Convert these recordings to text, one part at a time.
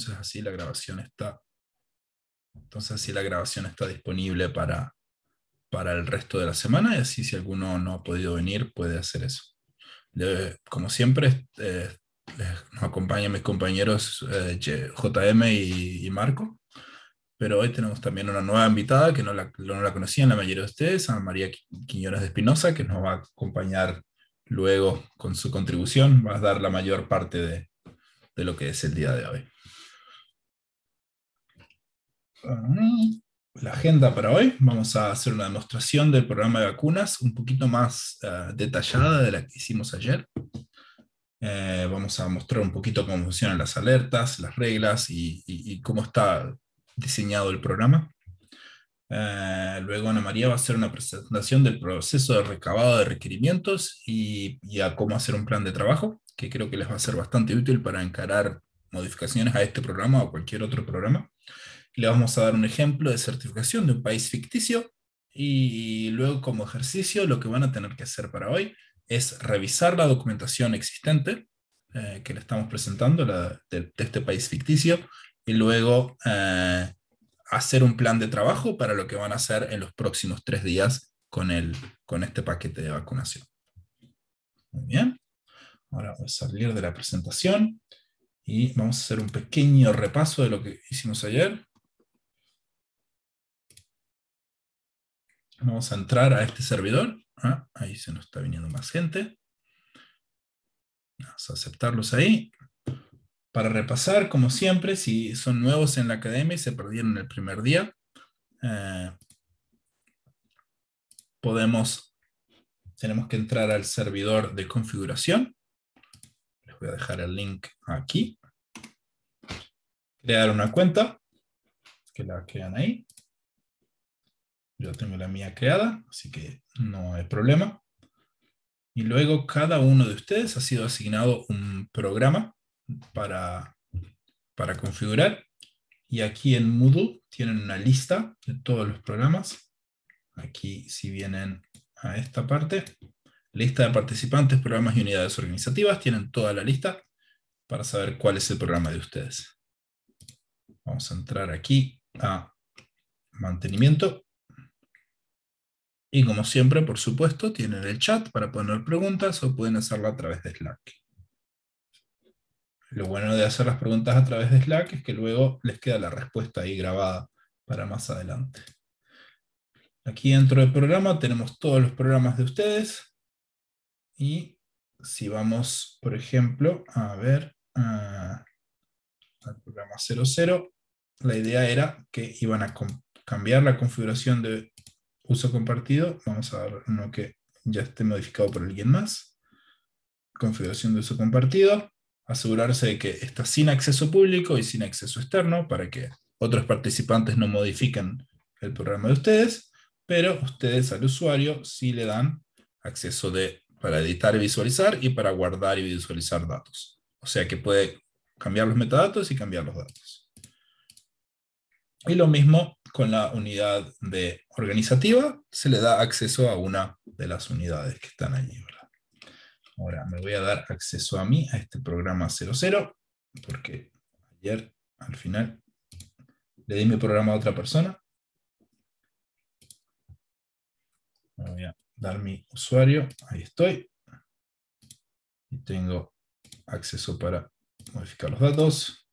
entonces así la grabación está. Entonces así la grabación está disponible para, para el resto de la semana y así si alguno no ha podido venir puede hacer eso. como siempre, eh, nos acompañan mis compañeros eh, JM y, Marco, pero hoy tenemos también una nueva invitada que no la, no la conocían la mayoría de ustedes, Ana María Quiñones de Espinosa, que nos va a acompañar luego con su contribución, va a dar la mayor parte de, de lo que es el día de hoy la agenda para hoy. Vamos a hacer una demostración del programa de vacunas un poquito más eh, detallada de la que hicimos ayer. Eh, vamos a mostrar un poquito cómo funcionan las alertas, las reglas y, cómo está diseñado el programa. Eh, luego Ana María va a hacer una presentación del proceso de recabado de requerimientos y, y a cómo hacer un plan de trabajo, que creo que les va a ser bastante útil para encarar modificaciones a este programa o cualquier otro programa. Le vamos a dar un ejemplo de certificación de un país ficticio y luego como ejercicio lo que van a tener que hacer para hoy es revisar la documentación existente eh, que le estamos presentando de, este país ficticio y luego eh, hacer un plan de trabajo para lo que van a hacer en los próximos tres días con, el, con este paquete de vacunación. Muy bien. Ahora voy a salir de la presentación y vamos a hacer un pequeño repaso de lo que hicimos ayer. Vamos a entrar a este servidor. ¿ah? ahí se nos está viniendo más gente. Vamos a aceptarlos ahí. Para repasar, como siempre, si son nuevos en la academia y se perdieron el primer día, eh, podemos, tenemos que entrar al servidor de configuración. Les voy a dejar el link aquí. Crear una cuenta, que la crean ahí. Yo tengo la mía creada, así que no hay problema. Y luego cada uno de ustedes ha sido asignado un programa para, para configurar. Y aquí en Moodle tienen una lista de todos los programas. Aquí si vienen a esta parte, lista de participantes, programas y unidades organizativas, tienen toda la lista para saber cuál es el programa de ustedes. Vamos a entrar aquí a mantenimiento. Y como siempre, por supuesto, tienen el chat para poner preguntas o pueden hacerlo a través de Slack. Lo bueno de hacer las preguntas a través de Slack es que luego les queda la respuesta ahí grabada para más adelante. Aquí dentro del programa tenemos todos los programas de ustedes. Y si vamos, por ejemplo, a ver al programa 00, la idea era que iban a cambiar la configuración de uso compartido, vamos a dar uno que ya esté modificado por alguien más. Configuración de uso compartido, asegurarse de que está sin acceso público y sin acceso externo para que otros participantes no modifiquen el programa de ustedes, pero ustedes al usuario sí le dan acceso de, para editar y visualizar y para guardar y visualizar datos. O sea que puede cambiar los metadatos y cambiar los datos. Y lo mismo con la unidad de organizativa se le da acceso a una de las unidades que están allí. Ahora me voy a dar acceso a mí, a este programa 00, porque ayer al final le di mi programa a otra persona. Me voy a dar mi usuario, ahí estoy. Y tengo acceso para modificar los datos.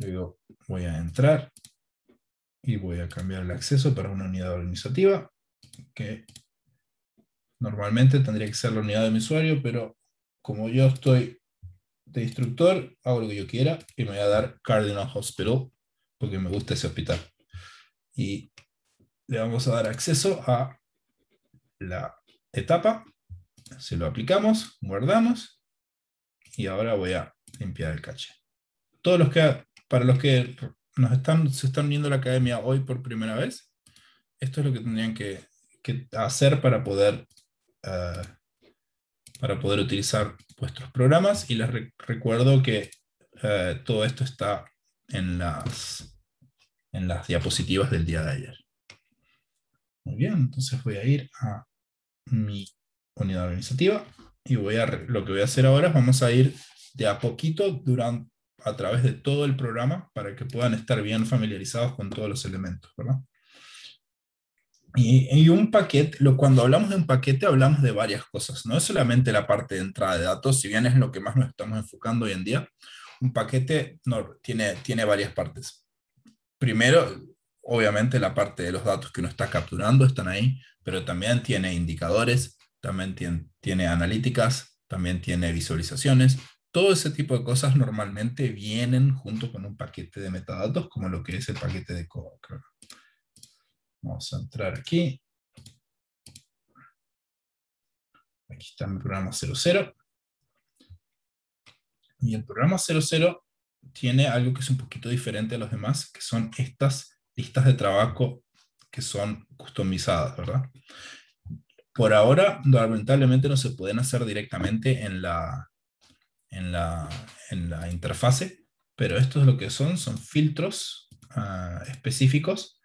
Luego voy a entrar y voy a cambiar el acceso para una unidad organizativa que normalmente tendría que ser la unidad de mi usuario, pero como yo estoy de instructor, hago lo que yo quiera y me voy a dar Cardinal Hospital porque me gusta ese hospital. Y le vamos a dar acceso a la etapa, se lo aplicamos, guardamos y ahora voy a limpiar el cache Todos los que, para los que nos están, se están uniendo a la academia hoy por primera vez, esto es lo que tendrían que, hacer para poder, eh, para poder utilizar vuestros programas. Y les recuerdo que eh, todo esto está en las, en las diapositivas del día de ayer. Muy bien, entonces voy a ir a mi unidad organizativa y voy a, lo que voy a hacer ahora es vamos a ir de a poquito durante a través de todo el programa para que puedan estar bien familiarizados con todos los elementos, ¿verdad? Y, un paquete, cuando hablamos de un paquete hablamos de varias cosas, no es solamente la parte de entrada de datos, si bien es lo que más nos estamos enfocando hoy en día, un paquete no, tiene, varias partes. Primero, obviamente la parte de los datos que uno está capturando están ahí, pero también tiene indicadores, también tiene analíticas, también tiene visualizaciones, todo ese tipo de cosas normalmente vienen junto con un paquete de metadatos como lo que es el paquete de Coca. Vamos a entrar aquí. Aquí está mi programa 00. Y el programa 00 tiene algo que es un poquito diferente a los demás, que son estas listas de trabajo que son customizadas, ¿verdad? Por ahora, lamentablemente no se pueden hacer directamente en la, en la, en la interfase, pero esto es lo que son, son filtros ah, específicos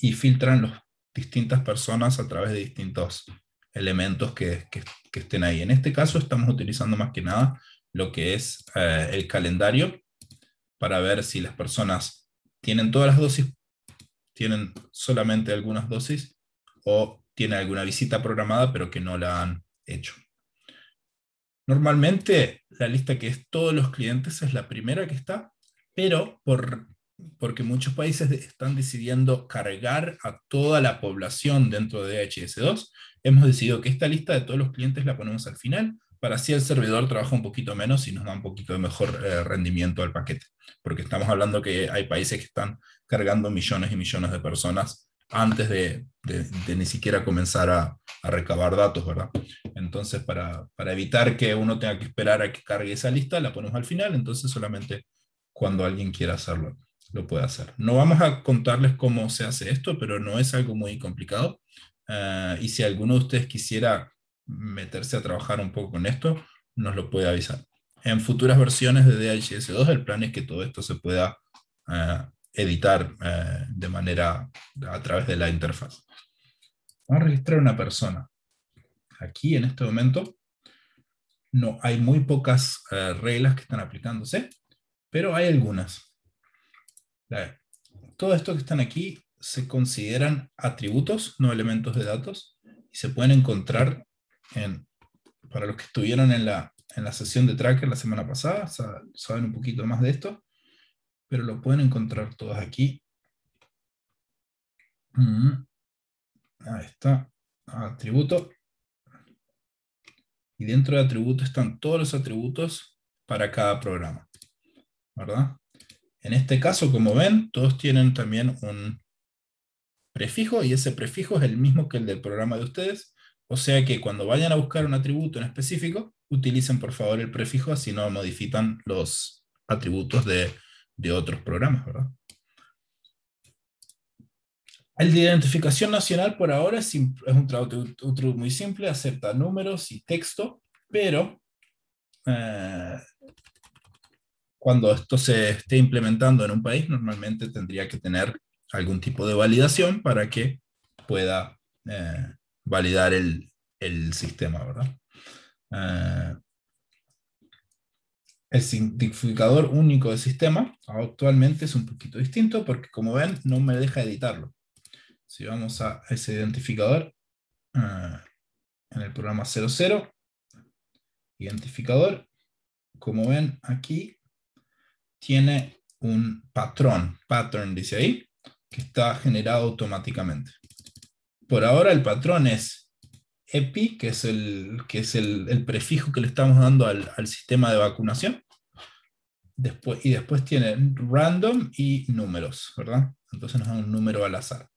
y filtran las distintas personas a través de distintos elementos que, que, estén ahí. En este caso estamos utilizando más que nada lo que es eh, el calendario para ver si las personas tienen todas las dosis, tienen solamente algunas dosis o tiene alguna visita programada pero que no la han hecho. Normalmente la lista que es todos los clientes es la primera que está, pero por, porque muchos países están decidiendo cargar a toda la población dentro de hs 2 hemos decidido que esta lista de todos los clientes la ponemos al final para así el servidor trabaja un poquito menos y nos da un poquito de mejor eh, rendimiento al paquete, porque estamos hablando que hay países que están cargando millones y millones de personas antes de, ni siquiera comenzar a, recabar datos, ¿verdad? Entonces, para, evitar que uno tenga que esperar a que cargue esa lista, la ponemos al final, entonces solamente cuando alguien quiera hacerlo, lo puede hacer. No vamos a contarles cómo se hace esto, pero no es algo muy complicado. Eh, y si alguno de ustedes quisiera meterse a trabajar un poco con esto, nos lo puede avisar. En futuras versiones de DHS2, el plan es que todo esto se pueda eh, editar eh, de manera a través de la interfaz. Vamos a registrar una persona. Aquí en este momento no hay muy pocas eh, reglas que están aplicándose, pero hay algunas. Todo esto que están aquí se consideran atributos, no elementos de datos, y se pueden encontrar en, para los que estuvieron en la, en la sesión de tracker la semana pasada, saben un poquito más de esto pero lo pueden encontrar todas aquí. Mm. Ahí está, atributo. Y dentro de atributo están todos los atributos para cada programa. ¿Verdad? En este caso, como ven, todos tienen también un prefijo y ese prefijo es el mismo que el del programa de ustedes. O sea que cuando vayan a buscar un atributo en específico, utilicen por favor el prefijo, así no modifican los atributos de de otros programas, ¿verdad? El de identificación nacional por ahora es, un trabajo muy simple, acepta números y texto, pero eh, cuando esto se esté implementando en un país, normalmente tendría que tener algún tipo de validación para que pueda eh, validar el, sistema, ¿verdad? Eh, el identificador único del sistema actualmente es un poquito distinto porque como ven no me deja editarlo. Si vamos a ese identificador eh, en el programa 00, identificador, como ven aquí tiene un patrón, pattern dice ahí, que está generado automáticamente. Por ahora el patrón es EPI, que es el, que es el, prefijo que le estamos dando al, sistema de vacunación. Después, y después tiene random y números, ¿verdad? Entonces nos da un número al azar.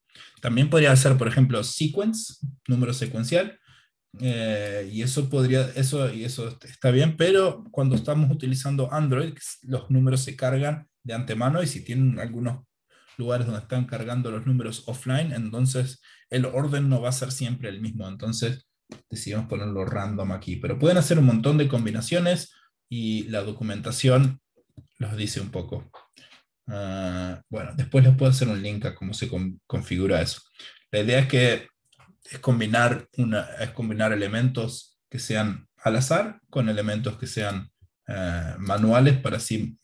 También podría ser, por ejemplo, sequence, número secuencial, eh, y eso podría, eso, y eso está bien, pero cuando estamos utilizando Android, los números se cargan de antemano y si tienen algunos lugares donde están cargando los números offline, entonces el orden no va a ser siempre el mismo. Entonces decidimos ponerlo random aquí. Pero pueden hacer un montón de combinaciones y la documentación los dice un poco. Ah, bueno, después les puedo hacer un link a cómo se configura eso. La idea es que es combinar, una, es combinar elementos que sean al azar con elementos que sean eh, manuales para así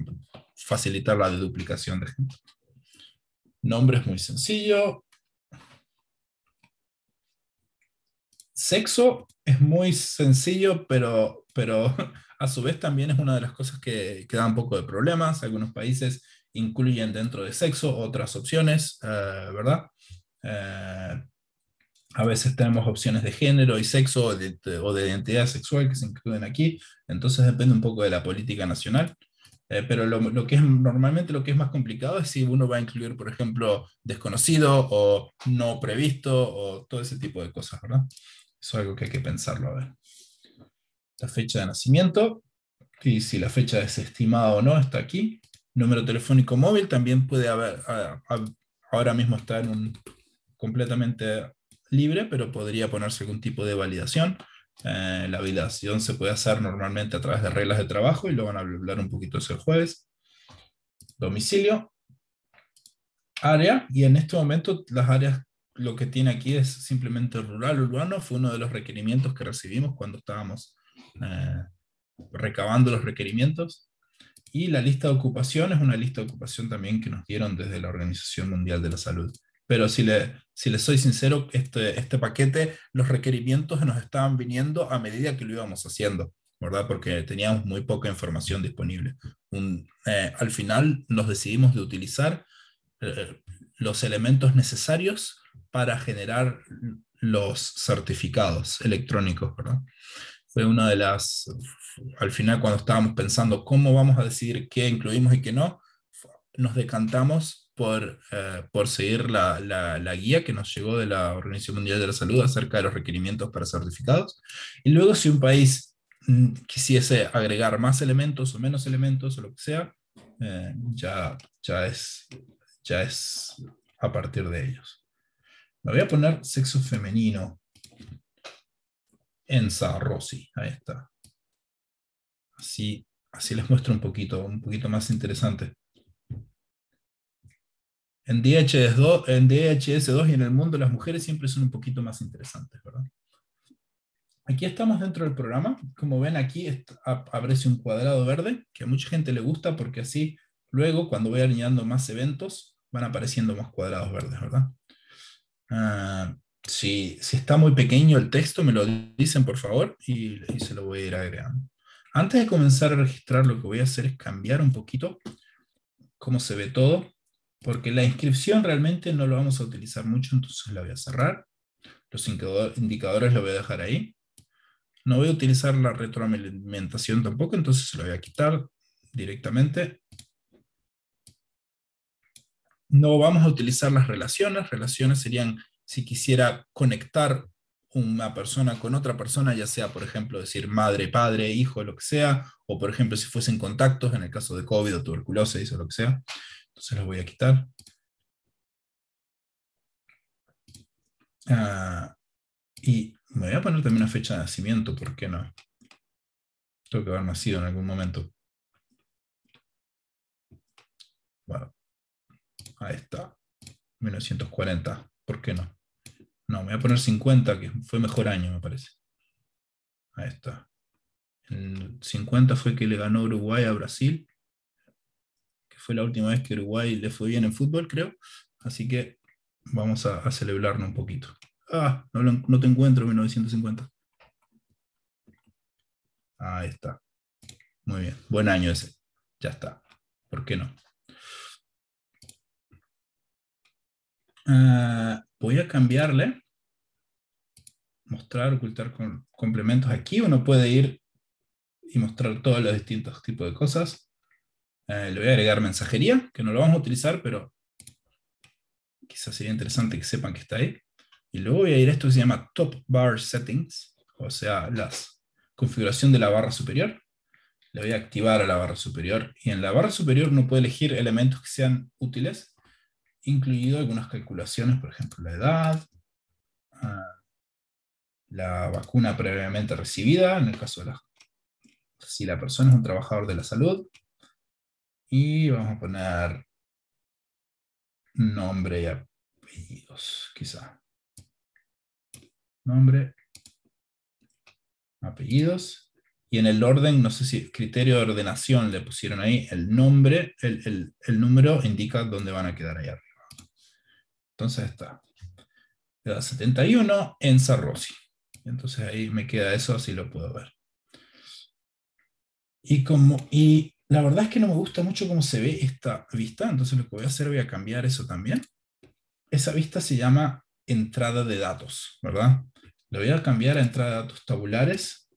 facilitar la deduplicación de gente. Nombre es muy sencillo, sexo es muy sencillo, pero, pero a su vez también es una de las cosas que, que da un poco de problemas. Algunos países incluyen dentro de sexo otras opciones, eh, ¿verdad? Eh, a veces tenemos opciones de género y sexo o de, identidad sexual que se incluyen aquí, entonces depende un poco de la política nacional. Eh, pero lo, que es normalmente lo que es más complicado es si uno va a incluir, por ejemplo, desconocido o no previsto o todo ese tipo de cosas, ¿verdad? es algo que hay que pensarlo a ver. La fecha de nacimiento y si la fecha es estimada o no está aquí. Número telefónico móvil también puede haber, ahora mismo está en un completamente libre, pero podría ponerse algún tipo de validación. Eh, la validación se puede hacer normalmente a través de reglas de trabajo y lo van a hablar un poquito ese jueves. Domicilio, área, y en este momento las áreas lo que tiene aquí es simplemente rural urbano, fue uno de los requerimientos que recibimos cuando estábamos eh, recabando los requerimientos. Y la lista de ocupación es una lista de ocupación también que nos dieron desde la Organización Mundial de la Salud. Pero si le, si le soy sincero, este, este paquete, los requerimientos nos estaban viniendo a medida que lo íbamos haciendo, ¿verdad? Porque teníamos muy poca información disponible. Eh, al final nos decidimos de utilizar eh, los elementos necesarios para generar los certificados electrónicos, ¿verdad? Fue una de las, al final cuando estábamos pensando cómo vamos a decidir qué incluimos y qué no, nos decantamos por, eh, por seguir la, la, guía que nos llegó de la Organización Mundial de la Salud acerca de los requerimientos para certificados. Y luego si un país mm, quisiese agregar más elementos o menos elementos o lo que sea, eh, ya, ya, es, ya es a partir de ellos voy a poner sexo femenino. Enza Rossi, ahí está. Así, así les muestro un poquito, un poquito más interesante. En DHS2, en DHS2 y en el mundo las mujeres siempre son un poquito más interesantes, ¿verdad? Aquí estamos dentro del programa. Como ven aquí, aparece un cuadrado verde que a mucha gente le gusta porque así luego cuando voy añadiendo más eventos van apareciendo más cuadrados verdes, ¿verdad? Ah, si, está muy pequeño el texto, me lo dicen por favor y, se lo voy a ir agregando. Antes de comenzar a registrar, lo que voy a hacer es cambiar un poquito cómo se ve todo, porque la inscripción realmente no lo vamos a utilizar mucho, entonces la voy a cerrar. Los indicadores lo voy a dejar ahí. No voy a utilizar la retroalimentación tampoco, entonces lo voy a quitar directamente no vamos a utilizar las relaciones. Relaciones serían si quisiera conectar una persona con otra persona, ya sea, por ejemplo, decir madre, padre, hijo, lo que sea, o por ejemplo, si fuesen contactos, en el caso de COVID o tuberculosis o lo que sea. Entonces las voy a quitar. Ah, y me voy a poner también una fecha de nacimiento, ¿por qué no? Tengo que haber nacido en algún momento. Bueno, Ahí está, 1940. ¿Por qué no? No, me voy a poner 50, que fue mejor año, me parece. Ahí está 50 fue que le ganó Uruguay a Brasil, que fue la última vez que Uruguay le fue bien en fútbol, creo. Así que vamos a, a un poquito. Ah, no, no te encuentro, 1950. Ah, ahí está. Muy bien. Buen año ese. Ya está. ¿Por qué no? Ah, voy a cambiarle. Mostrar, ocultar con complementos. Aquí uno puede ir y mostrar todos los distintos tipos de cosas. Eh, le voy a agregar mensajería, que no lo vamos a utilizar, pero quizás sería interesante que sepan que está ahí. Y luego voy a ir a esto que se llama Top Bar Settings, o sea, la configuración de la barra superior. Le voy a activar a la barra superior. Y en la barra superior no puede elegir elementos que sean útiles incluido algunas calculaciones, por ejemplo, la edad, ah, la vacuna previamente recibida, en el caso de la, si la persona es un trabajador de la salud, y vamos a poner nombre y apellidos, quizá. Nombre, apellidos, y en el orden, no sé si criterio de ordenación le pusieron ahí, el nombre, el, número indica dónde van a quedar ahí entonces está. Le 71 en Sarrosi. Entonces ahí me queda eso así lo puedo ver. Y, como, y la verdad es que no me gusta mucho cómo se ve esta vista, entonces lo que voy a hacer, voy a cambiar eso también. Esa vista se llama entrada de datos, ¿verdad? Le voy a cambiar a entrada de datos tabulares.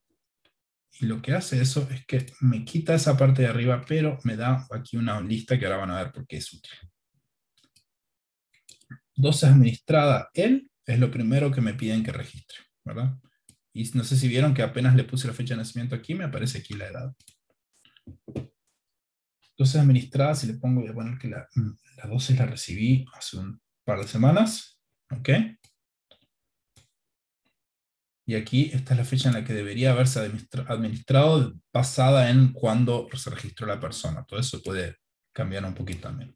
Y lo que hace eso es que me quita esa parte de arriba, pero me da aquí una lista que ahora van a ver porque es útil. Dosis administrada él, es lo primero que me piden que registre, ¿verdad? Y no sé si vieron que apenas le puse la fecha de nacimiento aquí, me aparece aquí la edad. Dosis administrada, si le pongo, voy a poner que la, dosis la recibí hace un par de semanas, ¿ok? Y aquí esta es la fecha en la que debería haberse administrado basada en cuando se registró la persona. Todo eso puede cambiar un poquito también.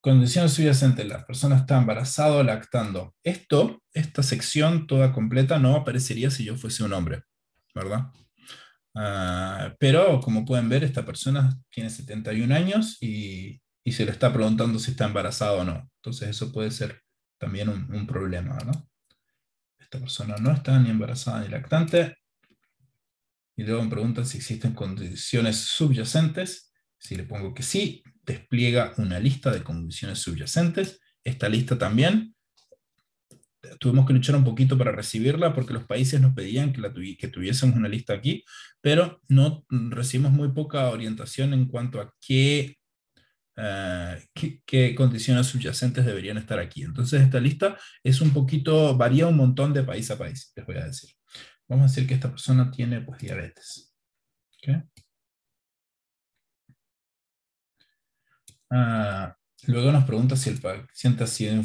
Condiciones subyacentes la persona está embarazada o lactando. Esto, esta sección toda completa no aparecería si yo fuese un hombre, ¿verdad? Ah, pero como pueden ver, esta persona tiene 71 años y, se le está preguntando si está embarazada o no. Entonces eso puede ser también un, problema, Esta persona no está ni embarazada ni lactante. Y luego me preguntan si existen condiciones subyacentes. Si le pongo que sí, despliega una lista de condiciones subyacentes. Esta lista también tuvimos que luchar un poquito para recibirla porque los países nos pedían que, la que tuviésemos una lista aquí, pero no recibimos muy poca orientación en cuanto a eh, qué, qué, condiciones subyacentes deberían estar aquí. Entonces esta lista es un poquito, varía un montón de país a país, les voy a decir. Vamos a decir que esta persona tiene pues diabetes. ¿Okay? Ah, luego nos pregunta si el paciente ha sido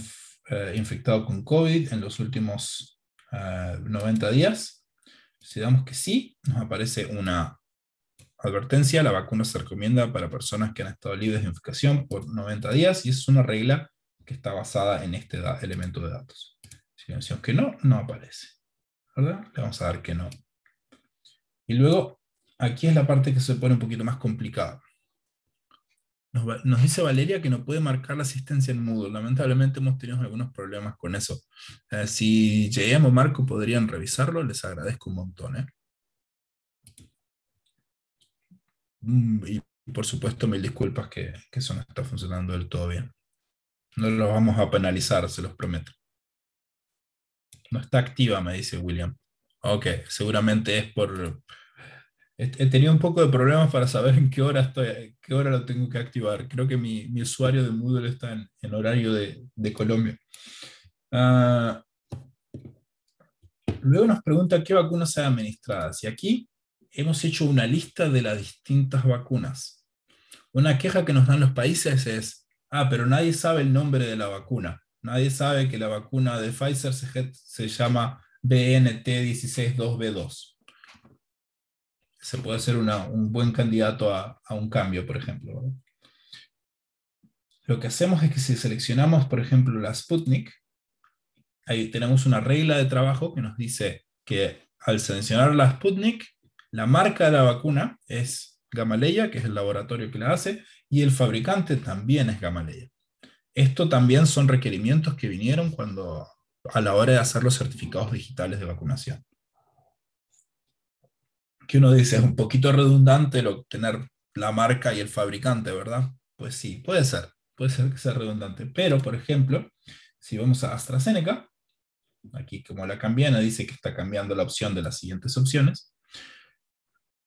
eh, infectado con COVID en los últimos 90 ah, días. Si damos que sí, nos aparece una advertencia. La vacuna se recomienda para personas que han estado libres de infección por 90 días y es una regla que está basada en este elemento de datos. Si decimos que no, no aparece. Le vamos a dar que no. Y luego, aquí es la parte que se pone un poquito más complicada. Nos, dice Valeria que no puede marcar la asistencia en Moodle. Lamentablemente hemos tenido algunos problemas con eso. Eh, si lleguemos, Marco podrían revisarlo, les agradezco un montón. ¿eh? Mm, y por supuesto, mil disculpas que, que eso no está funcionando del todo bien. No lo vamos a penalizar, se los prometo. No está activa, me dice William. Ok, seguramente es por he tenido un poco de problemas para saber en qué hora estoy, qué hora lo tengo que activar. Creo que mi, usuario de Moodle está en, horario de, Colombia. Ah, luego nos pregunta qué vacunas se han administrado. Y aquí hemos hecho una lista de las distintas vacunas. Una queja que nos dan los países es, ah, pero nadie sabe el nombre de la vacuna. Nadie sabe que la vacuna de Pfizer se, se llama BNT162B2 se puede ser un buen candidato a, un cambio, por ejemplo. Lo que hacemos es que si seleccionamos, por ejemplo, la Sputnik, ahí tenemos una regla de trabajo que nos dice que al seleccionar la Sputnik, la marca de la vacuna es Gamaleya, que es el laboratorio que la hace, y el fabricante también es Gamaleya. Esto también son requerimientos que vinieron cuando a la hora de hacer los certificados digitales de vacunación que uno dice, es un poquito redundante lo, tener la marca y el fabricante, ¿verdad? Pues sí, puede ser, puede ser que sea redundante. Pero, por ejemplo, si vamos a AstraZeneca, aquí como la cambiana dice que está cambiando la opción de las siguientes opciones.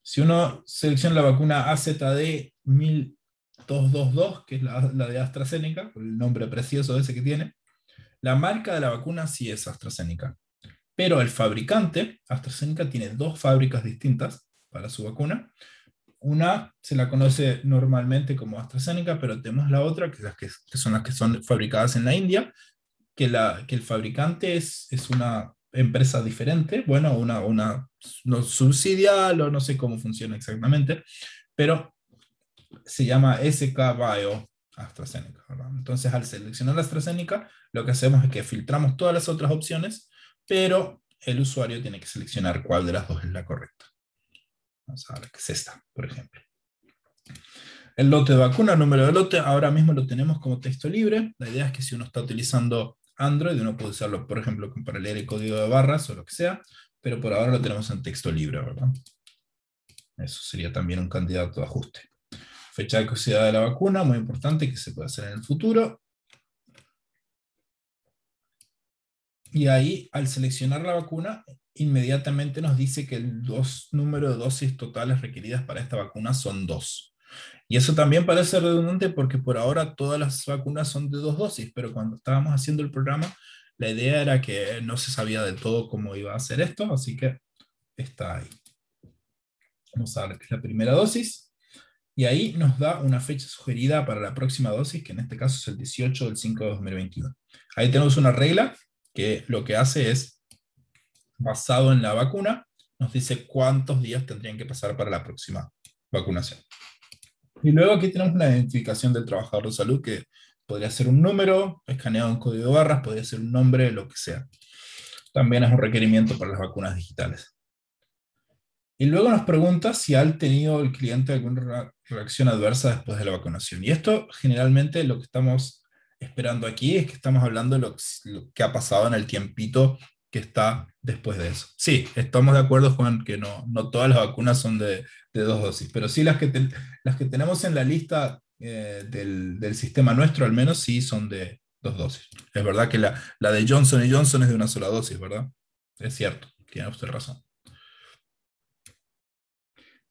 Si uno selecciona la vacuna AZD 1222, que es la, la de AstraZeneca, el nombre precioso ese que tiene, la marca de la vacuna sí es AstraZeneca. Pero el fabricante, AstraZeneca, tiene dos fábricas distintas para su vacuna. Una se la conoce normalmente como AstraZeneca, pero tenemos la otra, que, son las que son fabricadas en la India, que, el fabricante es, una empresa diferente, bueno, una, una no, subsidial o no sé cómo funciona exactamente, pero se llama SK Bio AstraZeneca. Entonces, al seleccionar AstraZeneca, lo que hacemos es que filtramos todas las otras opciones pero el usuario tiene que seleccionar cuál de las dos es la correcta. Vamos a ver que es esta, por ejemplo. El lote de vacuna, el número de lote, ahora mismo lo tenemos como texto libre. La idea es que si uno está utilizando Android, uno puede usarlo, por ejemplo, para leer el código de barras o lo que sea, pero por ahora lo tenemos en texto libre, ¿verdad? Eso sería también un candidato de ajuste. Fecha de curiosidad de la vacuna, muy importante, que se puede hacer en el futuro. Y ahí, al seleccionar la vacuna, inmediatamente nos dice que el dos, número de dosis totales requeridas para esta vacuna son dos. Y eso también parece redundante porque por ahora todas las vacunas son de dos dosis, pero cuando estábamos haciendo el programa, la idea era que no se sabía de todo cómo iba a ser esto, así que está ahí. Vamos a ver la primera dosis. Y ahí nos da una fecha sugerida para la próxima dosis, que en este caso es el 18 del 5 de 2021. Ahí tenemos una regla que lo que hace es, basado en la vacuna, nos dice cuántos días tendrían que pasar para la próxima vacunación. Y luego aquí tenemos la identificación del trabajador de salud, que podría ser un número, escaneado en código de barras, podría ser un nombre, lo que sea. También es un requerimiento para las vacunas digitales. Y luego nos pregunta si ha tenido el cliente alguna reacción adversa después de la vacunación. Y esto generalmente lo que estamos esperando aquí es que estamos hablando de lo, que ha pasado en el tiempito que está después de eso. Sí, estamos de acuerdo, Juan, que no, no todas las vacunas son de, dos dosis, pero sí las que, las que tenemos en la lista eh, del, sistema nuestro, al menos, sí son de dos dosis. Es verdad que la, de Johnson y Johnson es de una sola dosis, ¿verdad? Es cierto, tiene usted razón.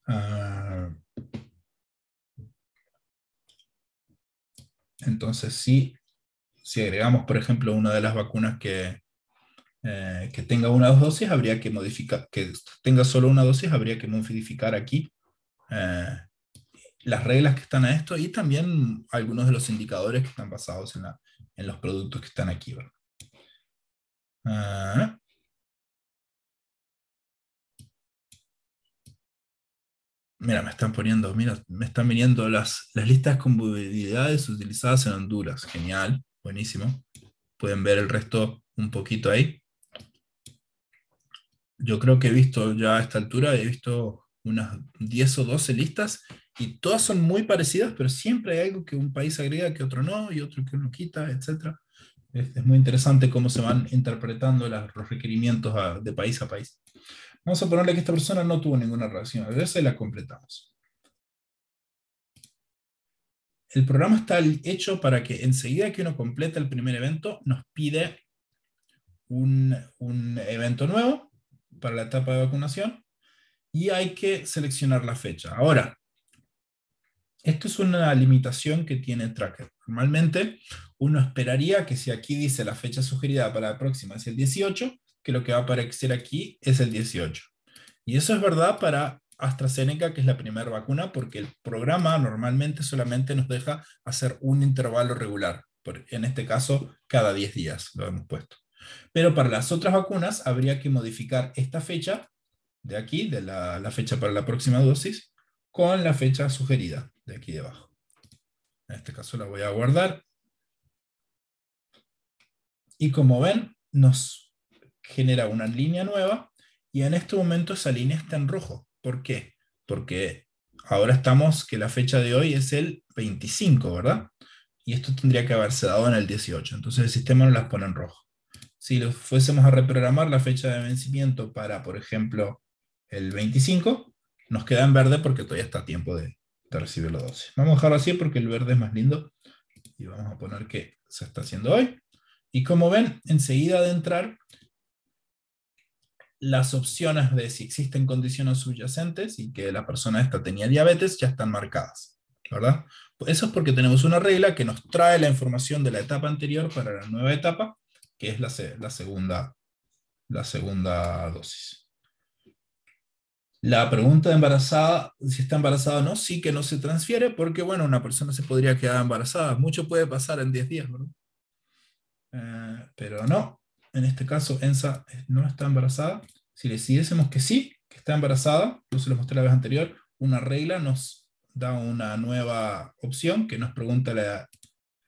Ah, Entonces, si agregamos, por ejemplo, una de las vacunas que, eh, que tenga una dosis, habría que modificar, que tenga solo una dosis, habría que modificar aquí eh, las reglas que están a esto y también algunos de los indicadores que están basados en, los productos que están aquí. Ah, Mira, me están poniendo, mira, me están viniendo las, las listas con movilidades utilizadas en Honduras. Genial, buenísimo. Pueden ver el resto un poquito ahí. Yo creo que he visto ya a esta altura, he visto unas 10 o 12 listas y todas son muy parecidas, pero siempre hay algo que un país agrega que otro no y otro que uno quita, etc. Es, muy interesante cómo se van interpretando los requerimientos de país a país. Vamos a ponerle que esta persona no tuvo ninguna reacción adversa y la completamos. El programa está hecho para que enseguida que uno completa el primer evento, nos pide un, un evento nuevo para la etapa de vacunación y hay que seleccionar la fecha. Ahora, esto es una limitación que tiene Tracker. Normalmente uno esperaría que si aquí dice la fecha sugerida para la próxima es el 18, que lo que va a aparecer aquí es el 18. Y eso es verdad para AstraZeneca, que es la primera vacuna, porque el programa normalmente solamente nos deja hacer un intervalo regular, en este caso cada 10 días lo hemos puesto. Pero para las otras vacunas habría que modificar esta fecha de aquí, de la fecha para la próxima dosis, con la fecha sugerida de aquí debajo. En este caso la voy a guardar. Y como ven, nos genera una línea nueva y en este momento esa línea está en rojo. ¿Por qué? Porque ahora estamos, que la fecha de hoy es el 25, ¿verdad? Y esto tendría que haberse dado en el 18, entonces el sistema no las pone en rojo. Si lo fuésemos a reprogramar la fecha de vencimiento para, por ejemplo, el 25, nos queda en verde porque todavía está a tiempo de, de recibir los 12. Vamos a dejarlo así porque el verde es más lindo y vamos a poner que se está haciendo hoy. Y como ven, enseguida de entrar, las opciones de si existen condiciones subyacentes y que la persona esta tenía diabetes ya están marcadas, ¿verdad? Eso es porque tenemos una regla que nos trae la información de la etapa anterior para la nueva etapa, que es la, segunda, la segunda dosis. La pregunta de embarazada, si está embarazada o no, sí que no se transfiere porque, bueno, una persona se podría quedar embarazada. Mucho puede pasar en 10 días, ¿verdad? Eh, pero no, en este caso Ensa eh, no está embarazada. Si le decidiésemos que sí, que está embarazada, no se lo mostré la vez anterior, una regla nos da una nueva opción que nos pregunta la,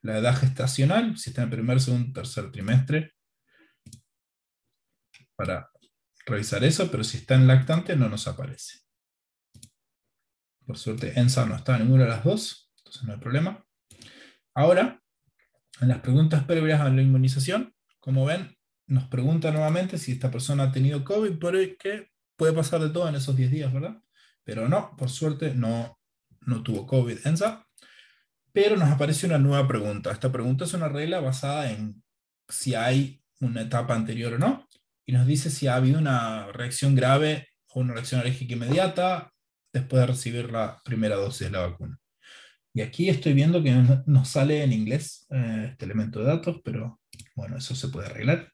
la edad gestacional, si está en primer, segundo, tercer trimestre, para revisar eso, pero si está en lactante no nos aparece. Por suerte, ENSA no está en ninguna de las dos, entonces no hay problema. Ahora, en las preguntas previas a la inmunización, como ven, nos pregunta nuevamente si esta persona ha tenido COVID, pero es que puede pasar de todo en esos 10 días, ¿verdad? Pero no, por suerte no, no tuvo COVID en Pero nos aparece una nueva pregunta. Esta pregunta es una regla basada en si hay una etapa anterior o no. Y nos dice si ha habido una reacción grave o una reacción alérgica inmediata después de recibir la primera dosis de la vacuna. Y aquí estoy viendo que nos sale en inglés eh, este elemento de datos, pero bueno, eso se puede arreglar.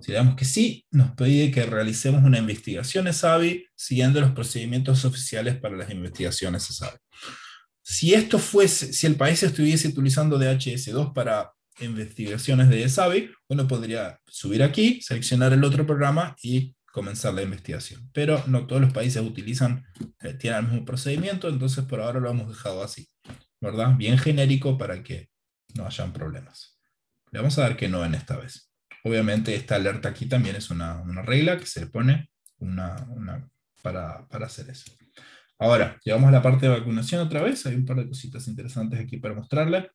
Si damos que sí, nos pide que realicemos una investigación ESABI siguiendo los procedimientos oficiales para las investigaciones ESAVI. Si esto fuese, si el país estuviese utilizando DHS2 para investigaciones de ESABI, uno podría subir aquí, seleccionar el otro programa y comenzar la investigación. Pero no todos los países utilizan, eh, tienen el mismo procedimiento, entonces por ahora lo hemos dejado así, ¿verdad? Bien genérico para que no hayan problemas. Le vamos a dar que no en esta vez. Obviamente esta alerta aquí también es una, regla que se pone una, para, hacer eso. Ahora, llegamos a la parte de vacunación otra vez. Hay un par de cositas interesantes aquí para mostrarle.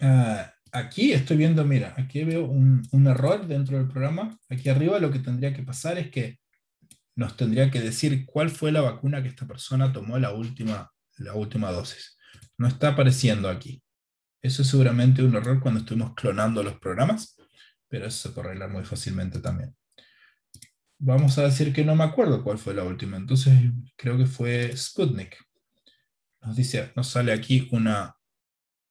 Ah, aquí estoy viendo, mira, aquí veo un, un error dentro del programa. Aquí arriba lo que tendría que pasar es que nos tendría que decir cuál fue la vacuna que esta persona tomó la última, la última dosis. No está apareciendo aquí. Eso es seguramente un error cuando estuvimos clonando los programas, pero eso se puede arreglar muy fácilmente también. Vamos a decir que no me acuerdo cuál fue la última, entonces creo que fue Sputnik. Nos dice, nos sale aquí una,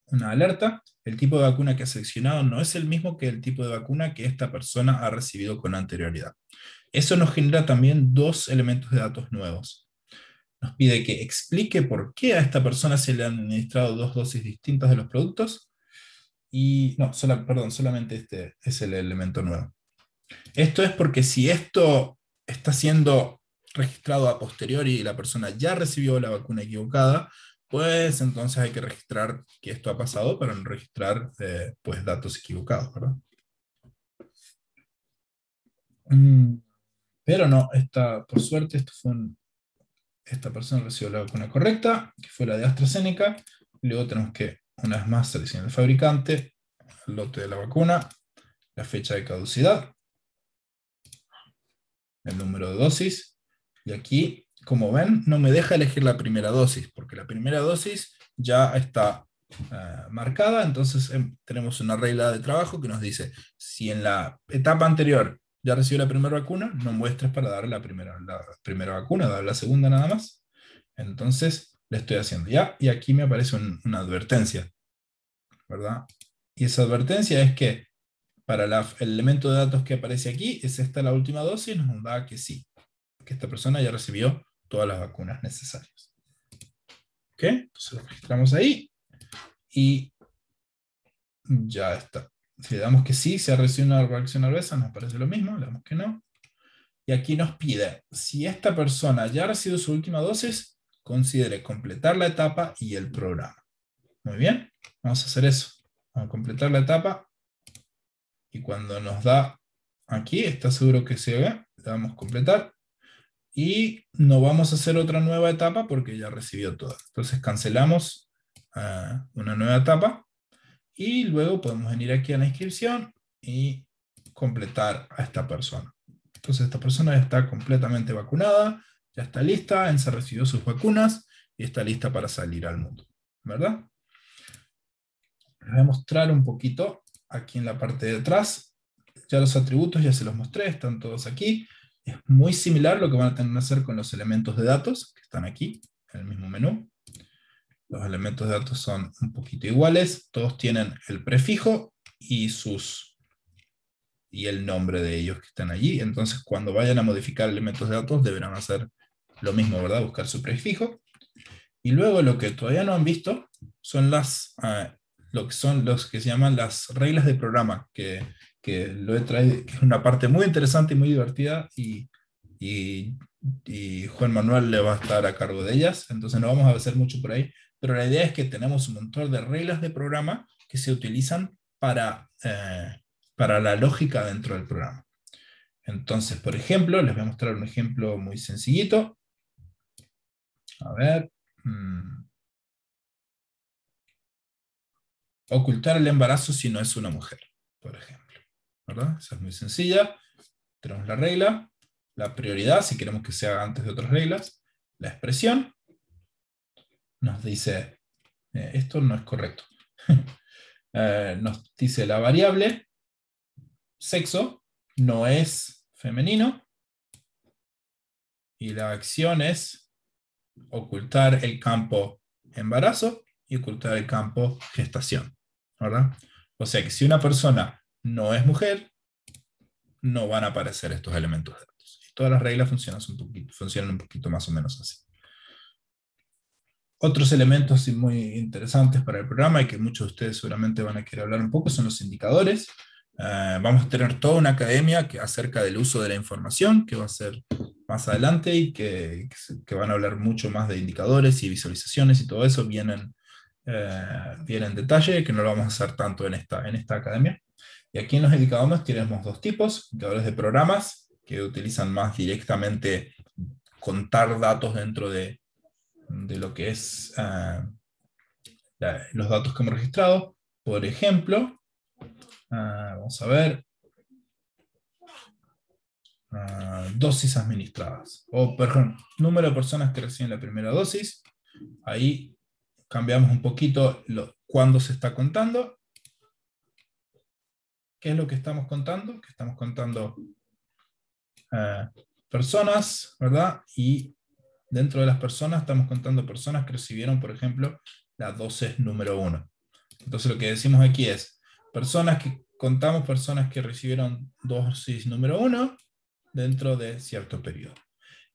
una alerta. El tipo de vacuna que ha seleccionado no es el mismo que el tipo de vacuna que esta persona ha recibido con anterioridad. Eso nos genera también dos elementos de datos nuevos nos pide que explique por qué a esta persona se le han administrado dos dosis distintas de los productos. Y no, perdón, solamente este es el elemento nuevo. Esto es porque si esto está siendo registrado a posteriori y la persona ya recibió la vacuna equivocada, pues entonces hay que registrar que esto ha pasado para no registrar eh, pues datos equivocados, ¿verdad? Mm, pero no, esta, por suerte esto fue un, esta persona recibió la vacuna correcta, que fue la de AstraZeneca. Luego tenemos que, una vez más, seleccionar el fabricante, el lote de la vacuna, la fecha de caducidad, el número de dosis. Y aquí, como ven, no me deja elegir la primera dosis, porque la primera dosis ya está eh, marcada. Entonces em, tenemos una regla de trabajo que nos dice, si en la etapa anterior ya recibió la primera vacuna, no muestres para dar la primera, la primera vacuna, dar la segunda nada más. Entonces, le estoy haciendo ya, y aquí me aparece una advertencia, ¿verdad? Y esa advertencia es que para el elemento de datos que aparece aquí, es esta la última dosis, nos da que sí, que esta persona ya recibió todas las vacunas necesarias. ¿Ok? Entonces lo registramos ahí y ya está. Si damos que sí, se ha recibido una reacción adversa, nos parece lo mismo, le damos que no. Y aquí nos pide, si esta persona ya ha recibido su última dosis, considere completar la etapa y el programa. Muy bien, vamos a hacer eso. Vamos a completar la etapa y cuando nos da aquí, está seguro que se ve, le damos completar y no vamos a hacer otra nueva etapa porque ya recibió toda. Entonces cancelamos ah, una nueva etapa y luego podemos venir aquí a la inscripción y completar a esta persona. Entonces esta persona está completamente vacunada, ya está lista, se recibió sus vacunas y está lista para salir al mundo, ¿verdad? Les voy a mostrar un poquito aquí en la parte de atrás. Ya los atributos ya se los mostré, están todos aquí. Es muy similar lo que van a tener que hacer con los elementos de datos que están aquí, en el mismo menú. Los elementos de datos son un poquito iguales, todos tienen el prefijo y sus y el nombre de ellos que están allí. Entonces, cuando vayan a modificar elementos de datos, deberán hacer lo mismo, ¿verdad? Buscar su prefijo. Y luego lo que todavía no han visto son las, ah, lo que son los que se llaman las reglas de programa, que, que lo he es una parte muy interesante y muy divertida, y, y, y Juan Manuel le va a estar a cargo de ellas, entonces no vamos a hacer mucho por ahí, pero la idea es que tenemos un montón de reglas de programa que se utilizan para, eh, para la lógica dentro del programa. Entonces, por ejemplo, les voy a mostrar un ejemplo muy sencillito. A ver. Mm, ocultar el embarazo si no es una mujer, por ejemplo. ¿Verdad? Esa es muy sencilla. Tenemos la regla, la prioridad, si queremos que sea antes de otras reglas, la expresión, nos dice, eh, esto no es correcto, eh, nos dice la variable sexo no es femenino y la acción es ocultar el campo embarazo y ocultar el campo gestación, O sea que si una persona no es mujer, no van a aparecer estos elementos de datos. todas las reglas funcionan funcionan un poquito más o menos así. Otros elementos muy interesantes para el programa y que muchos de ustedes seguramente van a querer hablar un poco son los indicadores. Eh, vamos a tener toda una academia que, acerca del uso de la información, que va a ser más adelante y que, van a hablar mucho más de indicadores y visualizaciones y todo eso eh, vienen, en detalle, que no lo vamos a hacer tanto en esta, en esta academia. Y aquí en los indicadores tenemos dos tipos, indicadores de programas, que utilizan más directamente contar datos dentro de de lo que es ah, los datos que hemos registrado. Por ejemplo, ah, vamos a ver, ah, dosis administradas, o perdón, número de personas que reciben la primera dosis. Ahí cambiamos un poquito lo, cuándo se está contando. ¿Qué es lo que estamos contando? Que estamos contando personas, ¿verdad? Y Dentro de las personas estamos contando personas que recibieron, por ejemplo, la dosis número uno. Entonces lo que decimos aquí es, personas que contamos personas que recibieron dosis número uno dentro de cierto periodo.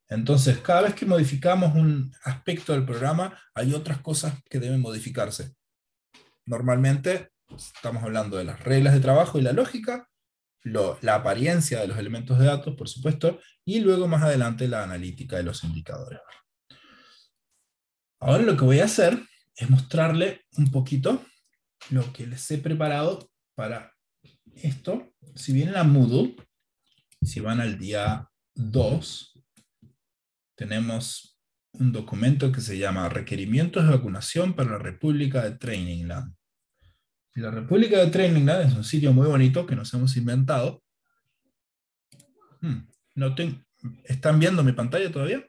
Entonces, cada vez que modificamos un aspecto del programa, hay otras cosas que deben modificarse. Normalmente estamos hablando de las reglas de trabajo y la lógica, la apariencia de los elementos de datos, por supuesto, y luego más adelante la analítica de los indicadores. Ahora lo que voy a hacer es mostrarle un poquito lo que les he preparado para esto. Si vienen la Moodle, si van al día 2, tenemos un documento que se llama Requerimientos de vacunación para la República de Trainingland. La República de Trinidad es un sitio muy bonito que nos hemos inventado. Hmm, no ¿Están viendo mi pantalla todavía?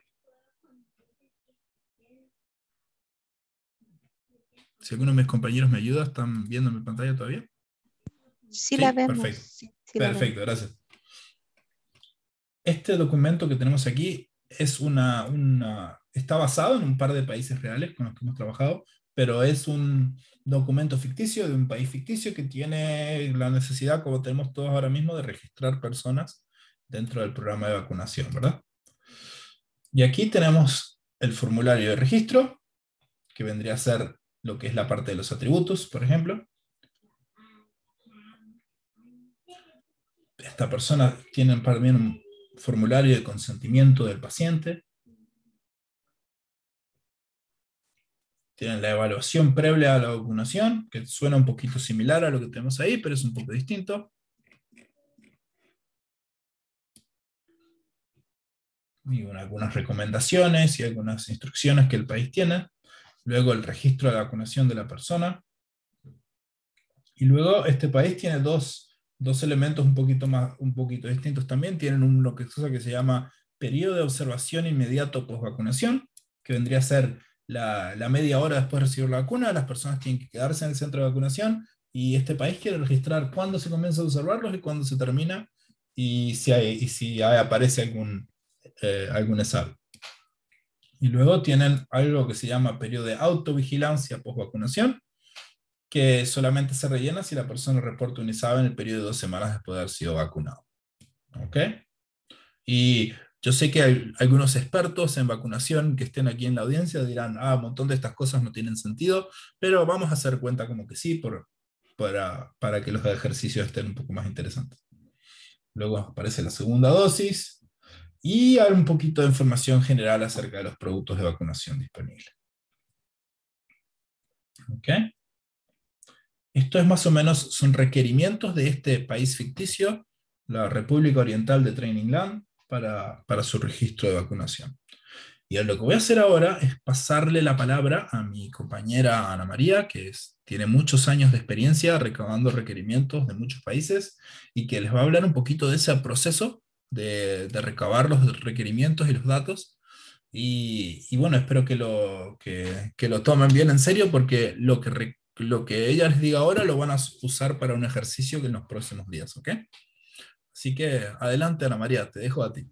Si alguno de mis compañeros me ayuda, ¿están viendo mi pantalla todavía? Sí, la vemos. Perfecto, perfecto gracias. Este documento que tenemos aquí es una, está basado en un par de países reales con los que hemos trabajado pero es un documento ficticio de un país ficticio que tiene la necesidad, como tenemos todos ahora mismo, de registrar personas dentro del programa de vacunación, ¿verdad? Y aquí tenemos el formulario de registro, que vendría a ser lo que es la parte de los atributos, por ejemplo. Esta persona tiene también un formulario de consentimiento del paciente, Tienen la evaluación previa a la vacunación, que suena un poquito similar a lo que tenemos ahí, pero es un poco distinto. Y algunas recomendaciones y algunas instrucciones que el país tiene. Luego el registro de vacunación de la persona. Y luego este país tiene dos, elementos un poquito, más, un poquito distintos también. Tienen un, lo que, que se llama periodo de observación inmediato post vacunación, que vendría a ser la, media hora después de recibir la vacuna, las personas tienen que quedarse en el centro de vacunación y este país quiere registrar cuándo se comienza a observarlos y cuándo se termina y si, hay, y si aparece algún, eh, algún Y luego tienen algo que se llama periodo de autovigilancia post-vacunación, que solamente se rellena si la persona reporta un esal en el periodo de dos semanas después de haber sido vacunado. ¿Ok? Y yo sé que hay algunos expertos en vacunación que estén aquí en la audiencia dirán, ah, un montón de estas cosas no tienen sentido, pero vamos a hacer cuenta como que sí por, para, para que los ejercicios estén un poco más interesantes. Luego aparece la segunda dosis y hay un poquito de información general acerca de los productos de vacunación disponibles. Esto es más o menos, son requerimientos de este país ficticio, la República Oriental de Training Land, para, su registro de vacunación. Y lo que voy a hacer ahora es pasarle la palabra a mi compañera Ana María, que tiene muchos años de experiencia recabando requerimientos de muchos países y que les va a hablar un poquito de ese proceso de, recabar los requerimientos y los datos. Y, bueno, espero que lo, que, lo tomen bien en serio porque lo que, lo que ella les diga ahora lo van a usar para un ejercicio que en los próximos días, ¿ok? Así que adelante, Ana María, te dejo a ti.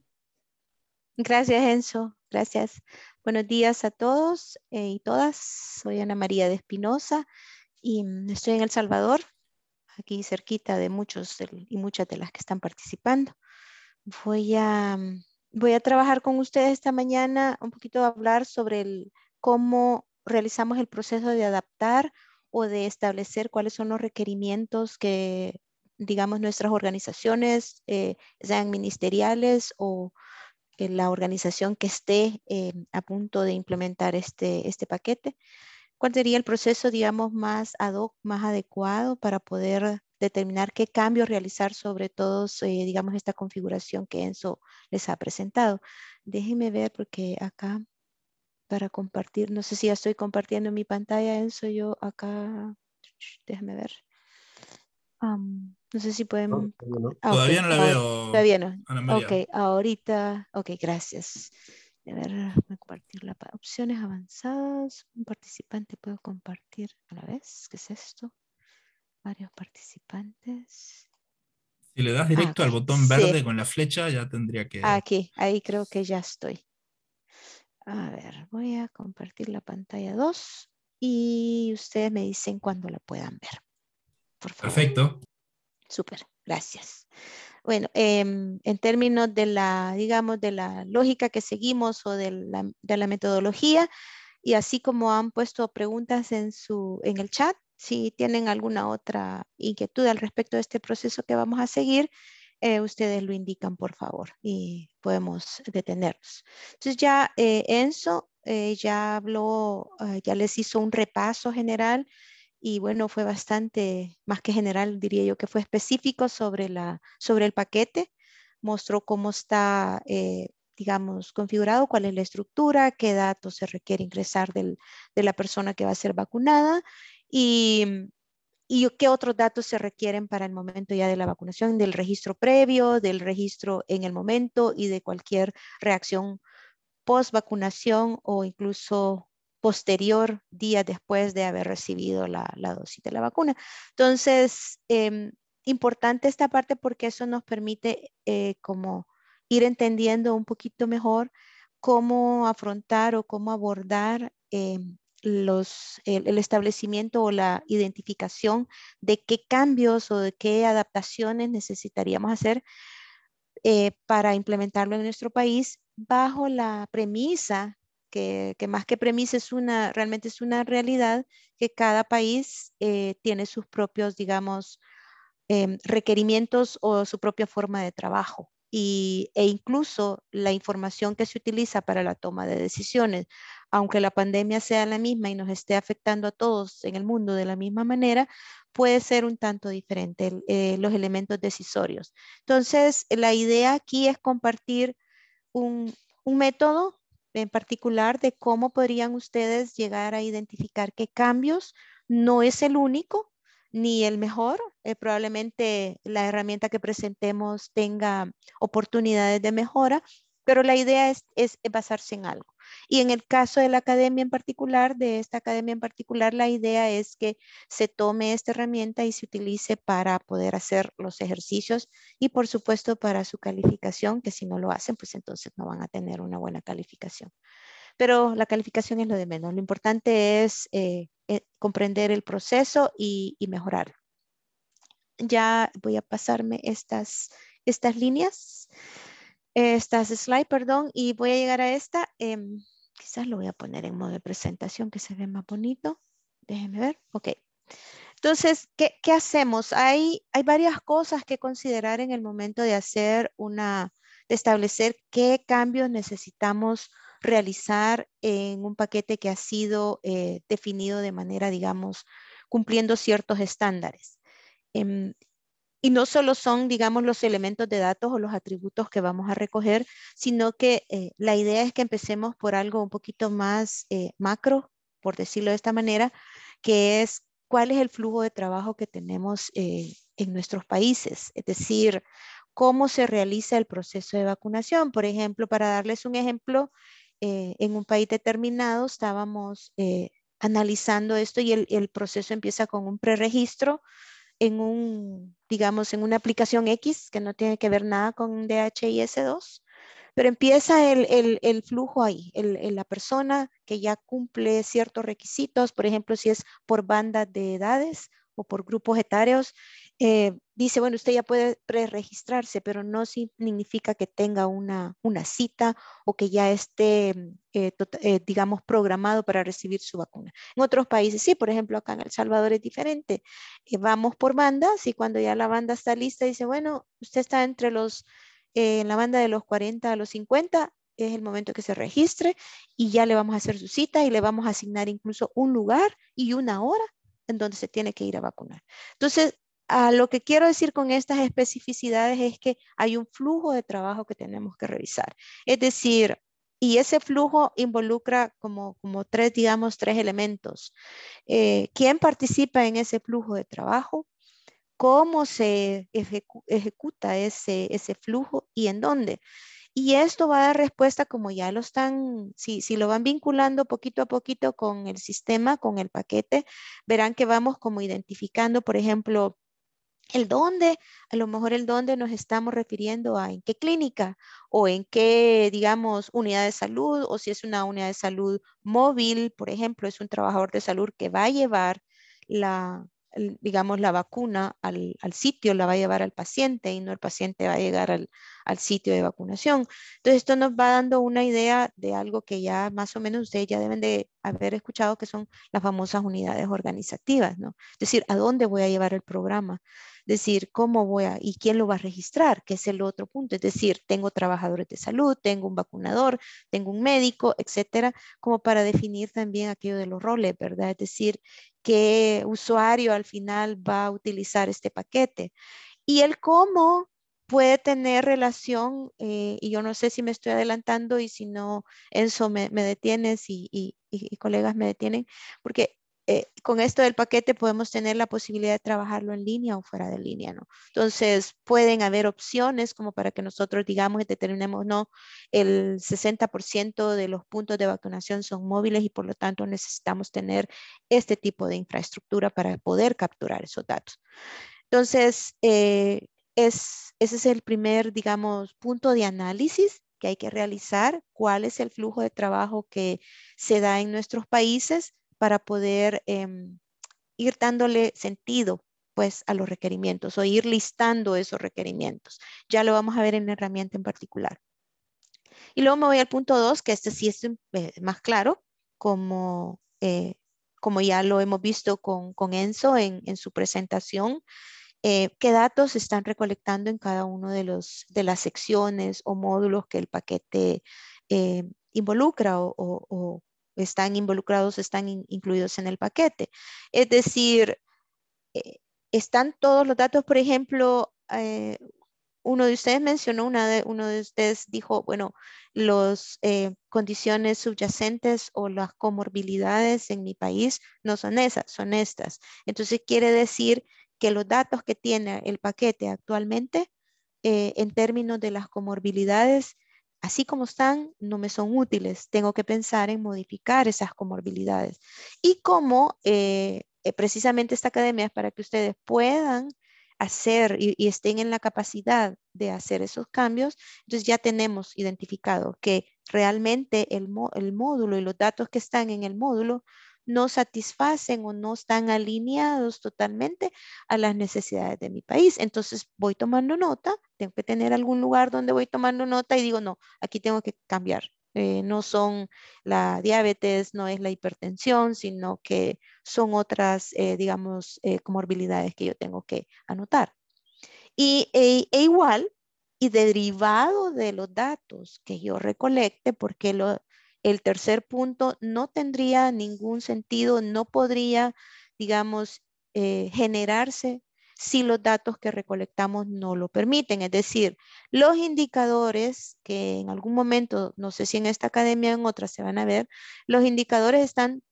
Gracias, Enzo. Gracias. Buenos días a todos eh, y todas. Soy Ana María de Espinosa y mm, estoy en El Salvador, aquí cerquita de muchos y muchas de las que están participando. Voy a, mm, voy a trabajar con ustedes esta mañana un poquito a hablar sobre el, cómo realizamos el proceso de adaptar o de establecer cuáles son los requerimientos que digamos, nuestras organizaciones, eh, sean ministeriales o la organización que esté eh, a punto de implementar este, este paquete. ¿Cuál sería el proceso, digamos, más ad hoc, más adecuado para poder determinar qué cambios realizar sobre todo eh, digamos, esta configuración que Enzo les ha presentado? Déjenme ver porque acá para compartir, no sé si ya estoy compartiendo mi pantalla, Enzo, yo acá, déjame ver no sé si pueden... Todavía no ah, la ah, veo. Todavía no. Ok, ahorita. Ok, gracias. A ver, voy a compartir la opciones avanzadas. Un participante puedo compartir a la vez. ¿Qué es esto? Varios participantes. Si le das directo ah, al botón verde con la flecha, ya tendría que... Aquí, ahí creo que ya estoy. A ver, voy a compartir la pantalla 2 y ustedes me dicen cuando la puedan ver. Perfecto. Súper, gracias. Bueno, em, en términos de la, digamos, de la lógica que seguimos o de la, metodología, y así como han puesto preguntas en, su, en el chat, si tienen alguna otra inquietud al respecto de este proceso que vamos a seguir, eh, ustedes lo indican, por favor, y podemos detenernos. Entonces ya eh, Enzo eh, ya habló, ya les hizo un repaso general y bueno, fue bastante, más que general, diría yo que fue específico sobre, la, sobre el paquete, mostró cómo está, eh, digamos, configurado, cuál es la estructura, qué datos se requiere ingresar de la persona que va a ser vacunada y, mm, y qué otros datos se requieren para el momento ya de la vacunación, del registro previo, del registro en el momento y de cualquier reacción post vacunación o incluso posterior día después de haber recibido la, dosis de la vacuna. Entonces, em, importante esta parte porque eso nos permite eh, como ir entendiendo un poquito mejor cómo afrontar o cómo abordar em, los, el, el, establecimiento o la identificación de qué cambios o de qué adaptaciones necesitaríamos hacer eh, para implementarlo en nuestro país bajo la premisa que, más que premisa es una, realmente es una realidad que cada país eh, tiene sus propios, digamos, em, requerimientos o su propia forma de trabajo. Y, e incluso la información que se utiliza para la toma de decisiones, aunque la pandemia sea la misma y nos esté afectando a todos en el mundo de la misma manera, puede ser un tanto diferente eh, los elementos decisorios. Entonces, la idea aquí es compartir un método en particular de cómo podrían ustedes llegar a identificar qué cambios no es el único ni el mejor. Eh, probablemente la herramienta que presentemos tenga oportunidades de mejora, pero la idea es basarse en algo. Y en el caso de la academia en particular, de esta academia en particular, la idea es que se tome esta herramienta y se utilice para poder hacer los ejercicios y por supuesto para su calificación, que si no lo hacen, pues entonces no van a tener una buena calificación. Pero la calificación es lo de menos. Lo importante es eh, eh, comprender el proceso y, y mejorarlo. Ya voy a pasarme estas, estas líneas estas slide, perdón, y voy a llegar a esta. Em, quizás lo voy a poner en modo de presentación que se ve más bonito. Déjenme ver. Ok. Entonces, ¿qué, hacemos? Hay, hay varias cosas que considerar en el momento de hacer una, de establecer qué cambios necesitamos realizar en un paquete que ha sido eh, definido de manera, digamos, cumpliendo ciertos estándares. Em, y no solo son, digamos, los elementos de datos o los atributos que vamos a recoger, sino que eh, la idea es que empecemos por algo un poquito más eh, macro, por decirlo de esta manera, que es cuál es el flujo de trabajo que tenemos eh, en nuestros países. Es decir, cómo se realiza el proceso de vacunación. Por ejemplo, para darles un ejemplo, en un país determinado estábamos analizando esto y el, el proceso empieza con un preregistro en un, digamos, en una aplicación X que no tiene que ver nada con DHIS2, pero empieza el, flujo ahí, el, la persona que ya cumple ciertos requisitos, por ejemplo, si es por banda de edades o por grupos etarios, eh, dice, bueno, usted ya puede pre registrarse, pero no significa que tenga una, cita o que ya esté, mm, eh, tota-, eh, digamos, programado para recibir su vacuna. En otros países sí, por ejemplo, acá en El Salvador es diferente. vamos por bandas y cuando ya la banda está lista, dice, bueno, usted está entre los, en la banda de los 40 a los 50, es el momento que se registre y ya le vamos a hacer su cita y le vamos a asignar incluso un lugar y una hora en donde se tiene que ir a vacunar. Entonces, lo que quiero decir con estas especificidades es que hay un flujo de trabajo que tenemos que revisar. Es decir, y ese flujo involucra como, como tres, digamos, tres elementos. Eh, ¿Quién participa en ese flujo de trabajo? ¿Cómo se ejecuta ese, ese flujo y en dónde? Y esto va a dar respuesta como ya lo están, si, si lo van vinculando poquito a poquito con el sistema, con el paquete, verán que vamos como identificando, por ejemplo, el dónde, a lo mejor el dónde nos estamos refiriendo a en qué clínica o en qué, digamos, unidad de salud o si es una unidad de salud móvil, por ejemplo, es un trabajador de salud que va a llevar la, digamos, la vacuna al, sitio, la va a llevar al paciente y no el paciente va a llegar al, al, sitio de vacunación. Entonces, esto nos va dando una idea de algo que ya más o menos ustedes ya deben de haber escuchado, que son las famosas unidades organizativas, ¿no? Es decir, ¿a dónde voy a llevar el programa? Es decir, ¿cómo voy a, y quién lo va a registrar? Que es el otro punto. Es decir, tengo trabajadores de salud, tengo un vacunador, tengo un médico, etcétera, como para definir también aquello de los roles, ¿verdad? Es decir, qué usuario al final va a utilizar este paquete. Y el cómo puede tener relación, eh, y yo no sé si me estoy adelantando y si no, Enzo me, me detienes y, colegas me detienen, porque eh, con esto del paquete podemos tener la posibilidad de trabajarlo en línea o fuera de línea, ¿no? Entonces, pueden haber opciones como para que nosotros digamos determinemos, no, el 60% de los puntos de vacunación son móviles y por lo tanto necesitamos tener este tipo de infraestructura para poder capturar esos datos. Entonces, eh, ese es el primer, digamos, punto de análisis que hay que realizar, cuál es el flujo de trabajo que se da en nuestros países para poder em, ir dándole sentido pues a los requerimientos o ir listando esos requerimientos. Ya lo vamos a ver en herramienta en particular. Y luego me voy al punto 2, que este sí es em, eh, más claro, como, eh, como ya lo hemos visto con, con Enzo en, su presentación, eh, qué datos están recolectando en cada uno de, los, de las secciones o módulos que el paquete involucra o, están involucrados, están incluidos en el paquete. Es decir, eh, están todos los datos, por ejemplo, eh, uno de ustedes mencionó, uno de ustedes dijo, bueno, las eh, condiciones subyacentes o las comorbilidades en mi país no son esas, son estas. Entonces quiere decir que los datos que tiene el paquete actualmente en términos de las comorbilidades Así como están, no me son útiles. Tengo que pensar en modificar esas comorbilidades. Y como eh, eh, precisamente esta academia es para que ustedes puedan hacer y, estén en la capacidad de hacer esos cambios, entonces ya tenemos identificado que realmente el módulo y los datos que están en el módulo no satisfacen o no están alineados totalmente a las necesidades de mi país. Entonces voy tomando nota, tengo que tener algún lugar donde voy tomando nota y digo, no, aquí tengo que cambiar. Eh, no son la diabetes, no es la hipertensión, sino que son otras, eh, digamos, eh, comorbilidades que yo tengo que anotar. Y e, e igual, y derivado de los datos que yo recolecte, porque lo, el tercer punto no tendría ningún sentido, no podría, digamos, eh, generarse si los datos que recolectamos no lo permiten. Es decir, los indicadores que en algún momento, no sé si en esta academia o en otras se van a ver, los indicadores están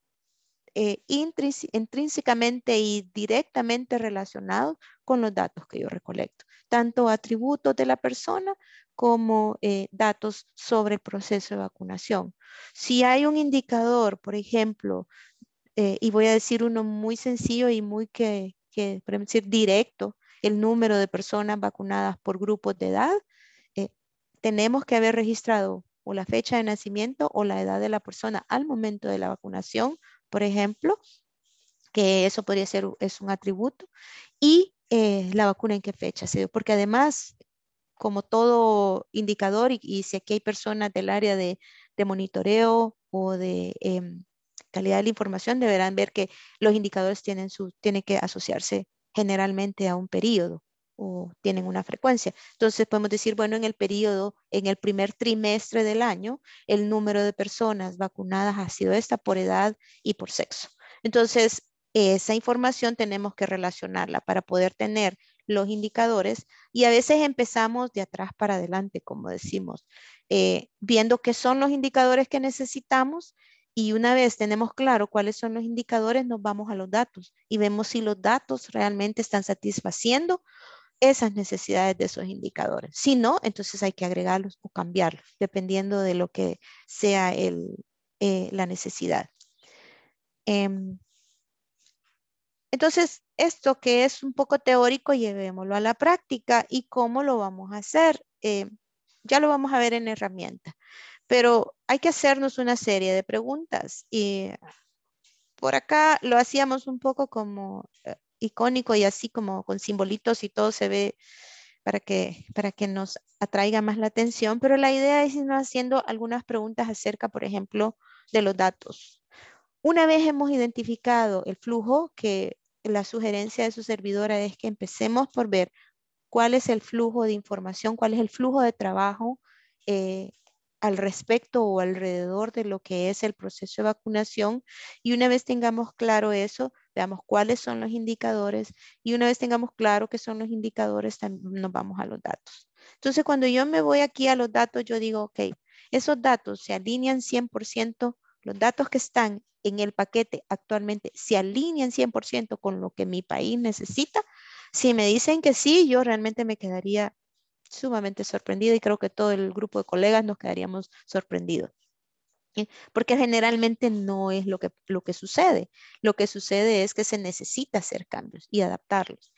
eh, intrínsecamente y directamente relacionado con los datos que yo recolecto, tanto atributos de la persona como eh, datos sobre el proceso de vacunación. Si hay un indicador, por ejemplo, eh, y voy a decir uno muy sencillo y muy que, directo, el número de personas vacunadas por grupos de edad, tenemos que haber registrado o la fecha de nacimiento o la edad de la persona al momento de la vacunación por ejemplo, que eso podría ser es un atributo, y eh, la vacuna en qué fecha se dio, porque además, como todo indicador, y, y si aquí hay personas del área de, monitoreo o de em, calidad de la información, deberán ver que los indicadores tienen, su, tienen que asociarse generalmente a un periodo tienen una frecuencia. Entonces podemos decir, bueno, en el periodo, en el primer trimestre del año, el número de personas vacunadas ha sido esta por edad y por sexo. Entonces, esa información tenemos que relacionarla para poder tener los indicadores y a veces empezamos de atrás para adelante, como decimos, eh, viendo qué son los indicadores que necesitamos y una vez tenemos claro cuáles son los indicadores, nos vamos a los datos y vemos si los datos realmente están satisfaciendo esas necesidades de esos indicadores. Si no, entonces hay que agregarlos o cambiarlos, dependiendo de lo que sea eh, la necesidad. Em, entonces, esto que es un poco teórico, llevémoslo a la práctica y cómo lo vamos a hacer. Eh, ya lo vamos a ver en herramienta, pero hay que hacernos una serie de preguntas y por acá lo hacíamos un poco como eh, icónico y así como con simbolitos y todo se ve para que, para que nos atraiga más la atención, pero la idea es irnos haciendo algunas preguntas acerca, por ejemplo, de los datos. Una vez hemos identificado el flujo, que la sugerencia de su servidora es que empecemos por ver cuál es el flujo de información, cuál es el flujo de trabajo eh, al respecto o alrededor de lo que es el proceso de vacunación. Y una vez tengamos claro eso, veamos cuáles son los indicadores y una vez tengamos claro qué son los indicadores, nos vamos a los datos. Entonces, cuando yo me voy aquí a los datos, yo digo, ok, esos datos se alinean 100%, los datos que están en el paquete actualmente se alinean 100% con lo que mi país necesita. Si me dicen que sí, yo realmente me quedaría sumamente sorprendida y creo que todo el grupo de colegas nos quedaríamos sorprendidos porque generalmente no es lo que, lo que sucede. Lo que sucede es que se necesita hacer cambios y adaptarlos.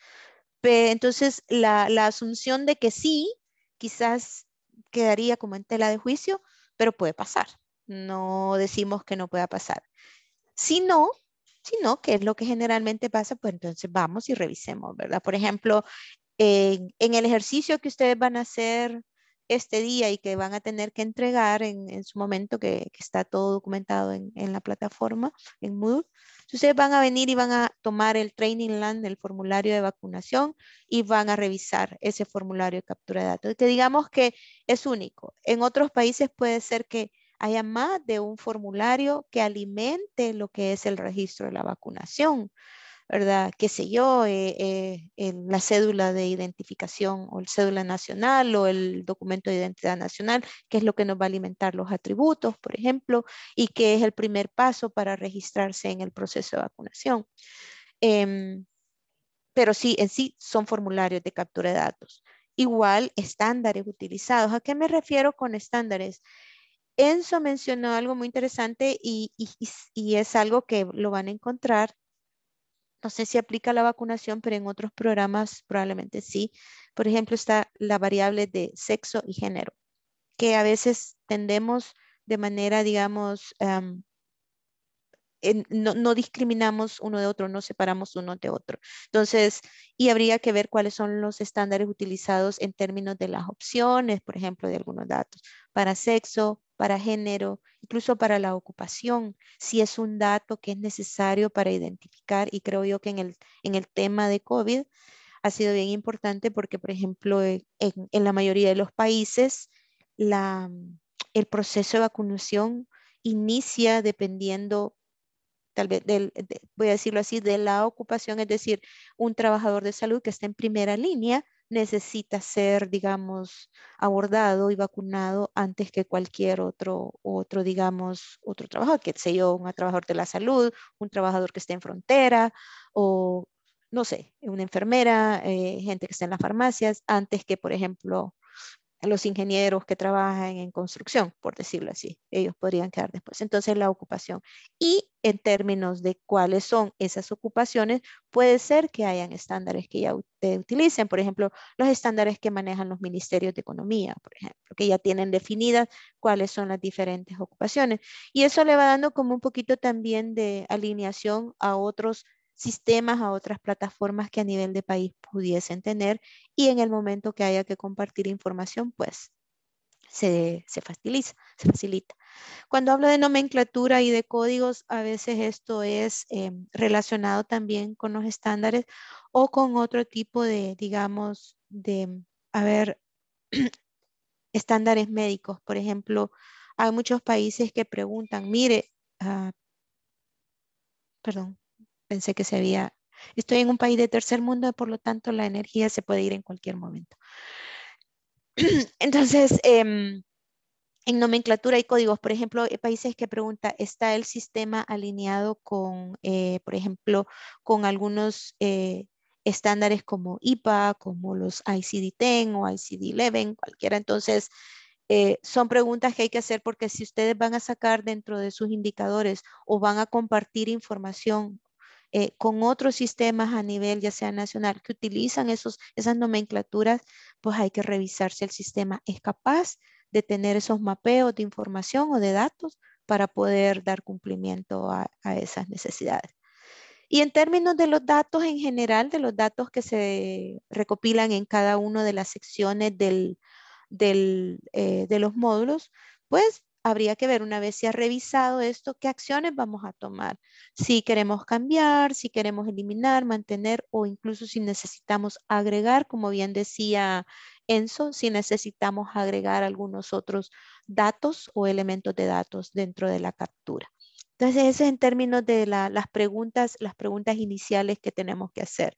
entonces, la, asunción de que sí, quizás quedaría como en tela de juicio, pero puede pasar. No decimos que no pueda pasar. Si no, que es lo que generalmente pasa, pues entonces vamos y revisemos, ¿verdad? Por ejemplo, en el ejercicio que ustedes van a hacer este día y que van a tener que entregar en, su momento, que, está todo documentado en, la plataforma, en Moodle. Ustedes van a venir y van a tomar el Training Land, el formulario de vacunación, y van a revisar ese formulario de captura de datos, que digamos que es único. En otros países puede ser que haya más de un formulario que alimente lo que es el registro de la vacunación. ¿verdad? ¿Qué sé yo? Eh, eh, la cédula de identificación o el cédula nacional o el documento de identidad nacional, que es lo que nos va a alimentar los atributos, por ejemplo, y que es el primer paso para registrarse en el proceso de vacunación. Em, pero sí, en sí son formularios de captura de datos. Igual, estándares utilizados. ¿A qué me refiero con estándares? Enzo mencionó algo muy interesante y, es algo que lo van a encontrar no sé si aplica la vacunación, pero en otros programas probablemente sí. Por ejemplo, está la variable de sexo y género, que a veces tendemos de manera, digamos, em, no, discriminamos uno de otro, no separamos uno de otro. Entonces, y habría que ver cuáles son los estándares utilizados en términos de las opciones, por ejemplo, de algunos datos, para sexo, para género, incluso para la ocupación, si es un dato que es necesario para identificar. Y creo yo que en el, en el tema de COVID ha sido bien importante porque, por ejemplo, en, la mayoría de los países, la, el proceso de vacunación inicia dependiendo tal vez, voy a decirlo así, de la ocupación, es decir, un trabajador de salud que está en primera línea necesita ser, digamos, abordado y vacunado antes que cualquier otro, otro digamos, otro trabajador, que sea yo, un trabajador de la salud, un trabajador que esté en frontera o, no sé, una enfermera, eh, gente que está en las farmacias, antes que, por ejemplo, los ingenieros que trabajan en construcción, por decirlo así, ellos podrían quedar después. Entonces, la ocupación. Y en términos de cuáles son esas ocupaciones, puede ser que hayan estándares que ya utilicen, por ejemplo, los estándares que manejan los ministerios de economía, por ejemplo, que ya tienen definidas cuáles son las diferentes ocupaciones. Y eso le va dando como un poquito también de alineación a otros sistemas, a otras plataformas que a nivel de país pudiesen tener y en el momento que haya que compartir información, pues se, se, facilita, se facilita. Cuando hablo de nomenclatura y de códigos, a veces esto es em, relacionado también con los estándares o con otro tipo de, digamos, de, a ver, estándares médicos. Por ejemplo, hay muchos países que preguntan, mire, ah, perdón, pensé que se había... Estoy en un país de tercer mundo, por lo tanto la energía se puede ir en cualquier momento. Entonces, em, en nomenclatura y códigos, por ejemplo, hay países que pregunta, ¿está el sistema alineado con, eh, por ejemplo, con algunos eh, estándares como IPA, como los ICD-10 o ICD-11, cualquiera? Entonces, eh, son preguntas que hay que hacer porque si ustedes van a sacar dentro de sus indicadores o van a compartir información eh, con otros sistemas a nivel ya sea nacional que utilizan esos, esas nomenclaturas, pues hay que revisar si el sistema es capaz de tener esos mapeos de información o de datos para poder dar cumplimiento a, esas necesidades. Y en términos de los datos en general, de los datos que se recopilan en cada una de las secciones eh, de los módulos, pues habría que ver una vez se ha revisado esto, qué acciones vamos a tomar. Si queremos cambiar, si queremos eliminar, mantener o incluso si necesitamos agregar, como bien decía Enzo, si necesitamos agregar algunos otros datos o elementos de datos dentro de la captura. Entonces, ese es en términos de las, preguntas, las preguntas iniciales que tenemos que hacer.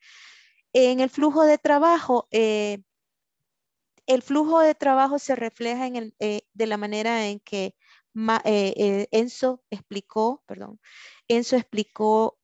En el flujo de trabajo, eh, el flujo de trabajo se refleja en eh, de la manera en que eh, eh, Enzo explicó, perdón, Enzo explicó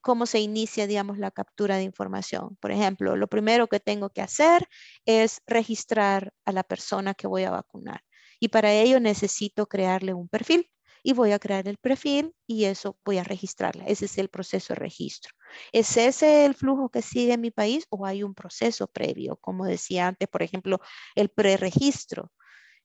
cómo se inicia, digamos, la captura de información. Por ejemplo, lo primero que tengo que hacer es registrar a la persona que voy a vacunar. Y para ello necesito crearle un perfil y voy a crear el perfil y eso voy a registrarla. Ese es el proceso de registro. ¿Es ese el flujo que sigue en mi país o hay un proceso previo? Como decía antes, por ejemplo, el preregistro.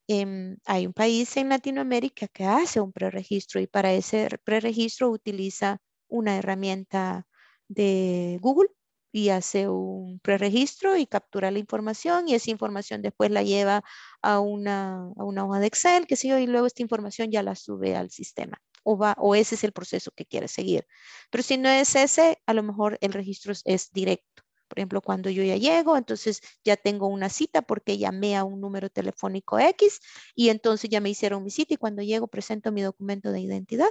Em, hay un país en Latinoamérica que hace un preregistro y para ese preregistro utiliza una herramienta de Google y hace un preregistro y captura la información y esa información después la lleva a una, a una hoja de Excel, que sé y luego esta información ya la sube al sistema o, va, o ese es el proceso que quiere seguir. Pero si no es ese, a lo mejor el registro es, es directo. Por ejemplo, cuando yo ya llego, entonces ya tengo una cita porque llamé a un número telefónico X y entonces ya me hicieron mi cita y cuando llego presento mi documento de identidad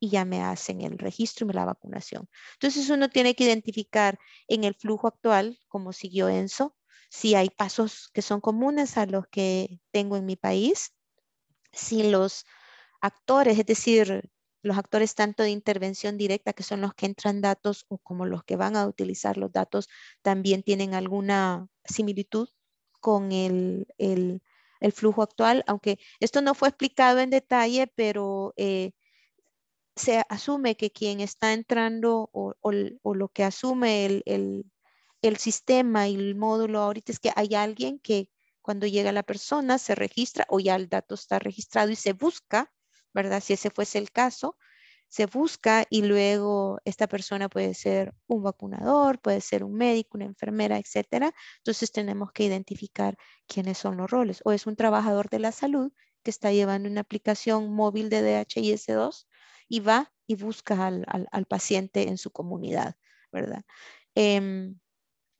y ya me hacen el registro y la vacunación. Entonces uno tiene que identificar en el flujo actual, como siguió Enzo, si hay pasos que son comunes a los que tengo en mi país, si los actores, es decir, los actores tanto de intervención directa, que son los que entran datos, o como los que van a utilizar los datos, también tienen alguna similitud con el, flujo actual, aunque esto no fue explicado en detalle, pero eh, se asume que quien está entrando o, lo que asume el, el, sistema y el módulo ahorita es que hay alguien que cuando llega la persona se registra o ya el dato está registrado y se busca, ¿verdad? Si ese fuese el caso, se busca y luego esta persona puede ser un vacunador, puede ser un médico, una enfermera, etcétera. Entonces tenemos que identificar quiénes son los roles. O es un trabajador de la salud que está llevando una aplicación móvil de DHIS2 y va y busca al, al, paciente en su comunidad, ¿verdad? Em,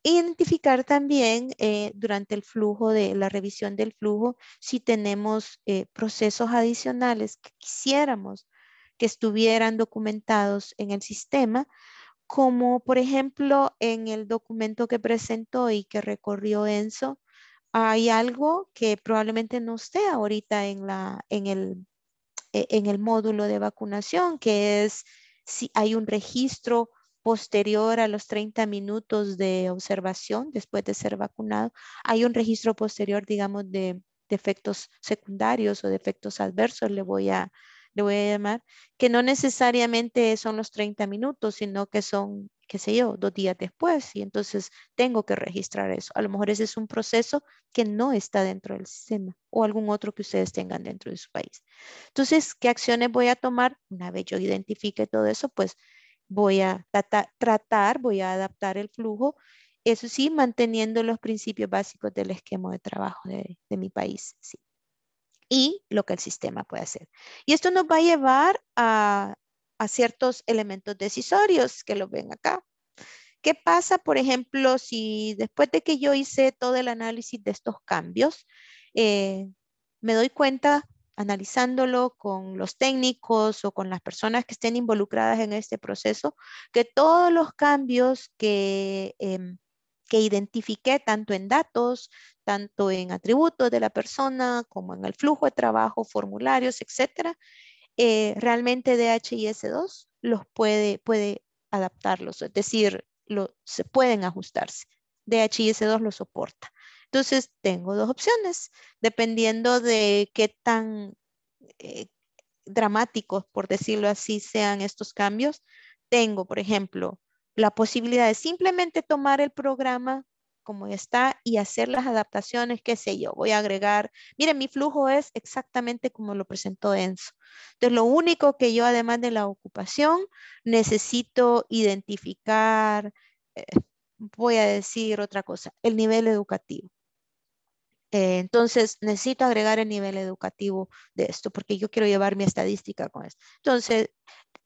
identificar también eh, durante el flujo de la revisión del flujo si tenemos eh, procesos adicionales que quisiéramos que estuvieran documentados en el sistema, como por ejemplo en el documento que presentó y que recorrió Enzo, hay algo que probablemente no esté ahorita en, la, en el e-, en el módulo de vacunación, que es si hay un registro posterior a los 30 minutos de observación después de ser vacunado, hay un registro posterior, digamos, de, de efectos secundarios o de efectos adversos, le voy a, le voy a llamar, que no necesariamente son los 30 minutos, sino que son qué sé yo, dos días después y entonces tengo que registrar eso. A lo mejor ese es un proceso que no está dentro del sistema o algún otro que ustedes tengan dentro de su país. Entonces, ¿qué acciones voy a tomar? Una vez yo identifique todo eso, pues voy a tratar, voy a adaptar el flujo, eso sí, manteniendo los principios básicos del esquema de trabajo de, de mi país. Sí. Y lo que el sistema puede hacer. Y esto nos va a llevar a a ciertos elementos decisorios que los ven acá. ¿Qué pasa, por ejemplo, si después de que yo hice todo el análisis de estos cambios, eh, me doy cuenta analizándolo con los técnicos o con las personas que estén involucradas en este proceso, que todos los cambios que, em, que identifiqué tanto en datos, tanto en atributos de la persona, como en el flujo de trabajo, formularios, etcétera, eh, realmente DHIS2 los puede, puede adaptarlos, es decir, lo, se pueden ajustarse. DHIS2 lo soporta. Entonces, tengo dos opciones, dependiendo de qué tan eh, dramáticos, por decirlo así, sean estos cambios. Tengo, por ejemplo, la posibilidad de simplemente tomar el programa como está y hacer las adaptaciones, qué sé yo, voy a agregar, miren, mi flujo es exactamente como lo presentó Enzo. Entonces, lo único que yo, además de la ocupación, necesito identificar, eh, voy a decir otra cosa, el nivel educativo. Eh, entonces, necesito agregar el nivel educativo de esto, porque yo quiero llevar mi estadística con esto. Entonces,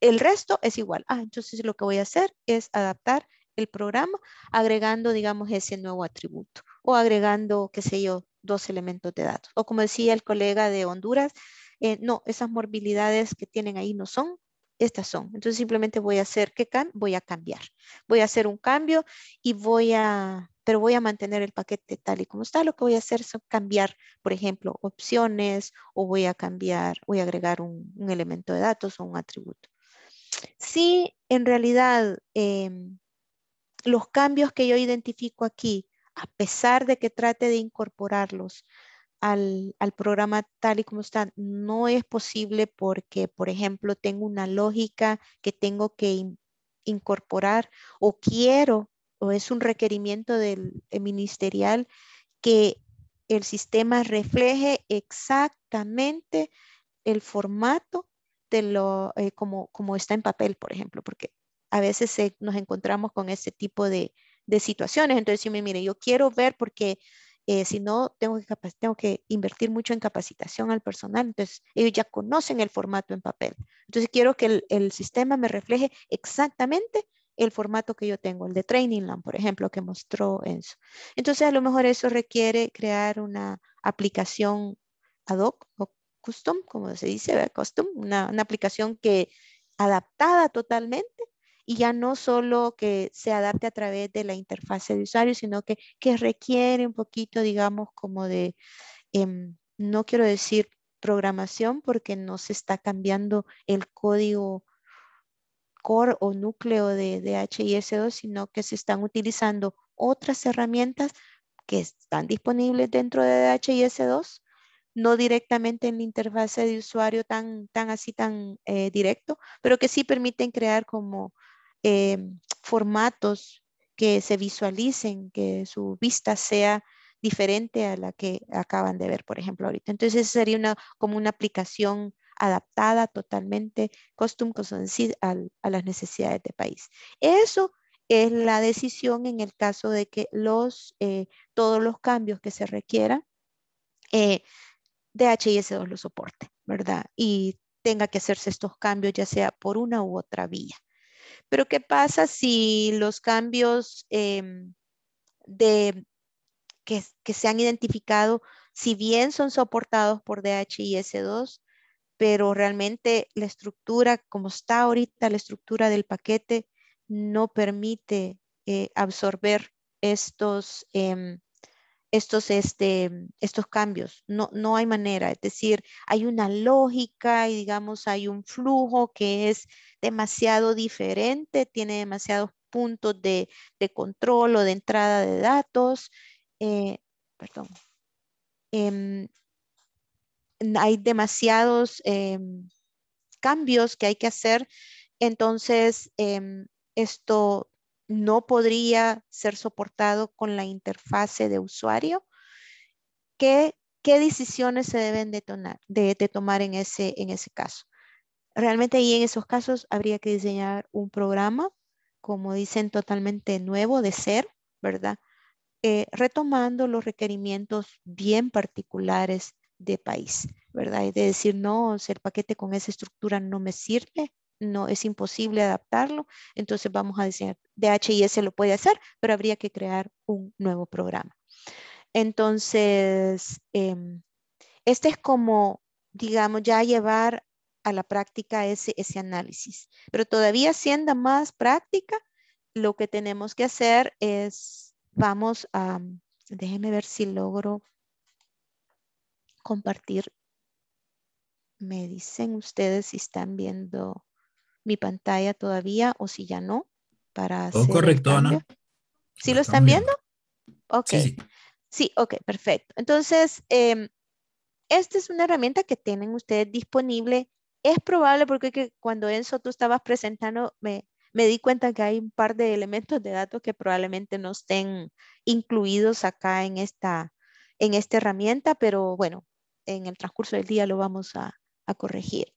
el resto es igual. Ah, entonces lo que voy a hacer es adaptar el programa agregando, digamos, ese nuevo atributo o agregando, qué sé yo, dos elementos de datos. O como decía el colega de Honduras, eh, no, esas morbilidades que tienen ahí no son, estas son. Entonces simplemente voy a hacer, ¿qué can? Voy a cambiar. Voy a hacer un cambio y voy a, pero voy a mantener el paquete tal y como está. Lo que voy a hacer es cambiar, por ejemplo, opciones o voy a cambiar, voy a agregar un, elemento de datos o un atributo. Si en realidad em, los cambios que yo identifico aquí, a pesar de que trate de incorporarlos al, programa tal y como está, no es posible porque, por ejemplo, tengo una lógica que tengo que incorporar o quiero, o es un requerimiento del, eh, ministerial que el sistema refleje exactamente el formato de lo, eh, como, como está en papel, por ejemplo, porque a veces nos encontramos con este tipo de, situaciones. Entonces, si me mire, yo quiero ver porque eh, si no, tengo que, tengo que invertir mucho en capacitación al personal. Entonces, ellos ya conocen el formato en papel. Entonces, quiero que el, sistema me refleje exactamente el formato que yo tengo, el de Training Land, por ejemplo, que mostró Enzo. Entonces, a lo mejor eso requiere crear una aplicación ad hoc o custom, como se dice, custom, una, una aplicación que adaptada totalmente y ya no solo que se adapte a través de la interfase de usuario, sino que, requiere un poquito, digamos, como de, em, no quiero decir programación porque no se está cambiando el código core o núcleo de, de HIS2, sino que se están utilizando otras herramientas que están disponibles dentro de HIS2, no directamente en la interfase de usuario tan, tan así, tan eh, directo, pero que sí permiten crear como Em, formatos que se visualicen, que su vista sea diferente a la que acaban de ver, por ejemplo, ahorita. Entonces sería una, como una aplicación adaptada totalmente, custom, al, a las necesidades del país. Eso es la decisión en el caso de que los, eh, todos los cambios que se requieran eh, DHIS2 lo soporte, ¿verdad? Y tenga que hacerse estos cambios ya sea por una u otra vía. Pero ¿qué pasa si los cambios em, que, se han identificado, si bien son soportados por DHIS2, pero realmente la estructura, como está ahorita la estructura del paquete, no permite eh, absorber estos, em, estos, este, mm, estos cambios. No, no hay manera, es decir, hay una lógica y digamos hay un flujo que es demasiado diferente, tiene demasiados puntos de, control o de entrada de datos. Eh, perdón. Em, hay demasiados em, cambios que hay que hacer. Entonces, em, esto no podría ser soportado con la interfase de usuario, ¿qué, decisiones se deben de, tomar en ese, caso? Realmente ahí en esos casos habría que diseñar un programa, como dicen, totalmente nuevo de ser, ¿verdad? Eh, retomando los requerimientos bien particulares de país, ¿verdad? Y de decir, no, el paquete con esa estructura no me sirve, no es imposible adaptarlo, entonces vamos a decir DHIS lo puede hacer, pero habría que crear un nuevo programa. Entonces, em, este es como, digamos, ya llevar a la práctica ese, ese análisis, pero todavía siendo más práctica, lo que tenemos que hacer es, vamos a, déjenme ver si logro compartir. Me dicen ustedes si están viendo mi pantalla todavía o si ya no. Para correcto, ¿Sí lo están viendo? Ok. Sí, sí. ok, perfecto. Entonces, em, esta es una herramienta que tienen ustedes disponible. Es probable porque cuando Enzo tú estabas presentando, me, me di cuenta que hay un par de elementos de datos que probablemente no estén incluidos acá en esta, en esta herramienta, pero bueno, en el transcurso del día lo vamos a corregir.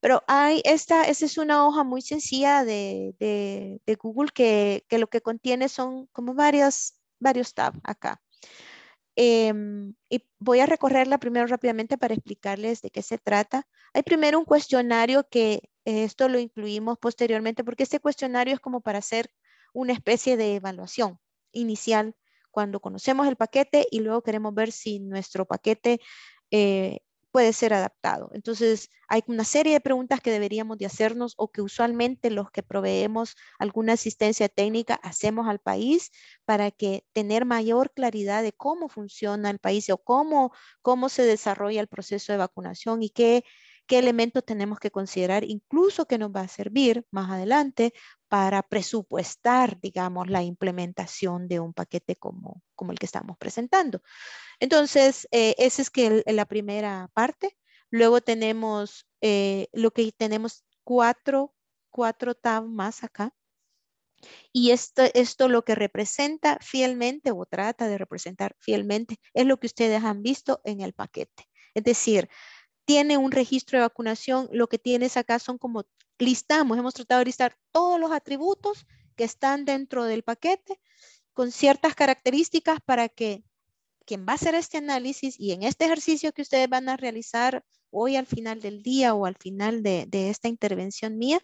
Pero hay esta, esta es una hoja muy sencilla de, Google que, lo que contiene son como varios tabs acá. Em, y voy a recorrerla primero rápidamente para explicarles de qué se trata. Hay primero un cuestionario que eh, esto lo incluimos posteriormente porque este cuestionario es como para hacer una especie de evaluación inicial cuando conocemos el paquete y luego queremos ver si nuestro paquete eh, puede ser adaptado. Entonces, hay una serie de preguntas que deberíamos de hacernos o que usualmente los que proveemos alguna asistencia técnica hacemos al país para que tener mayor claridad de cómo funciona el país o cómo, cómo se desarrolla el proceso de vacunación y qué qué elementos tenemos que considerar, incluso que nos va a servir más adelante para presupuestar, digamos, la implementación de un paquete como, como el que estamos presentando. Entonces, eh, esa es que la primera parte. Luego tenemos eh, lo que tenemos cuatro, cuatro tab más acá. Y esto, esto lo que representa fielmente o trata de representar fielmente es lo que ustedes han visto en el paquete. Es decir, tiene un registro de vacunación, lo que tienes acá son como listamos, hemos tratado de listar todos los atributos que están dentro del paquete con ciertas características para que quien va a hacer este análisis y en este ejercicio que ustedes van a realizar hoy al final del día o al final de, esta intervención mía,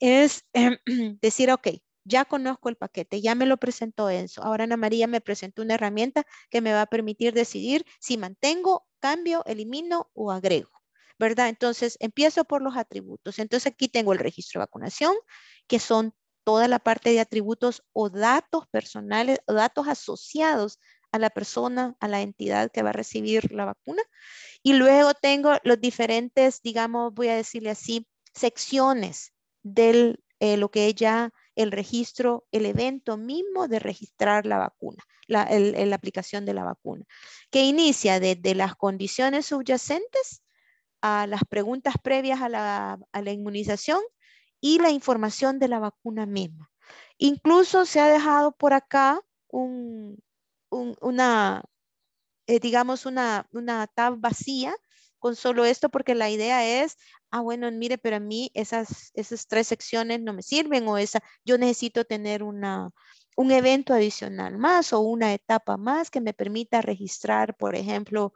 es em, decir, ok, ya conozco el paquete, ya me lo presentó Enzo. Ahora Ana María me presentó una herramienta que me va a permitir decidir si mantengo, cambio, elimino o agrego. ¿verdad? Entonces, empiezo por los atributos. Entonces, aquí tengo el registro de vacunación, que son toda la parte de atributos o datos personales, o datos asociados a la persona, a la entidad que va a recibir la vacuna. Y luego tengo los diferentes, digamos, voy a decirle así, secciones del eh, lo que es ya el registro, el evento mismo de registrar la vacuna, la aplicación de la vacuna, que inicia desde las condiciones subyacentes a las preguntas previas a la, inmunización y la información de la vacuna misma. Incluso se ha dejado por acá una, eh, digamos, una, tab vacía con solo esto porque la idea es, ah, bueno, mire, pero a mí esas, tres secciones no me sirven o esa, yo necesito tener un evento adicional más o una etapa más que me permita registrar, por ejemplo,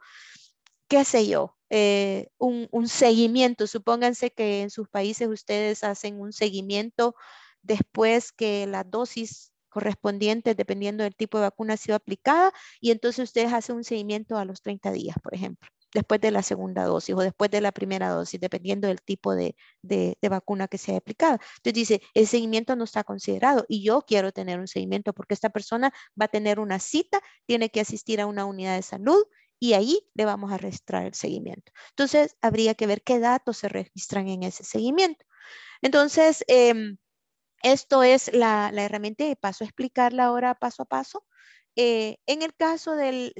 qué sé yo, eh, un, seguimiento. Supónganse que en sus países ustedes hacen un seguimiento después que la dosis correspondiente, dependiendo del tipo de vacuna, ha sido aplicada y entonces ustedes hacen un seguimiento a los 30 días, por ejemplo, después de la segunda dosis o después de la primera dosis, dependiendo del tipo de, de vacuna que se ha aplicado. Entonces dice, el seguimiento no está considerado y yo quiero tener un seguimiento porque esta persona va a tener una cita, tiene que asistir a una unidad de salud y ahí le vamos a registrar el seguimiento. Entonces, habría que ver qué datos se registran en ese seguimiento. Entonces, em, esto es la, herramienta y paso a explicarla ahora paso a paso. Eh, en el caso del,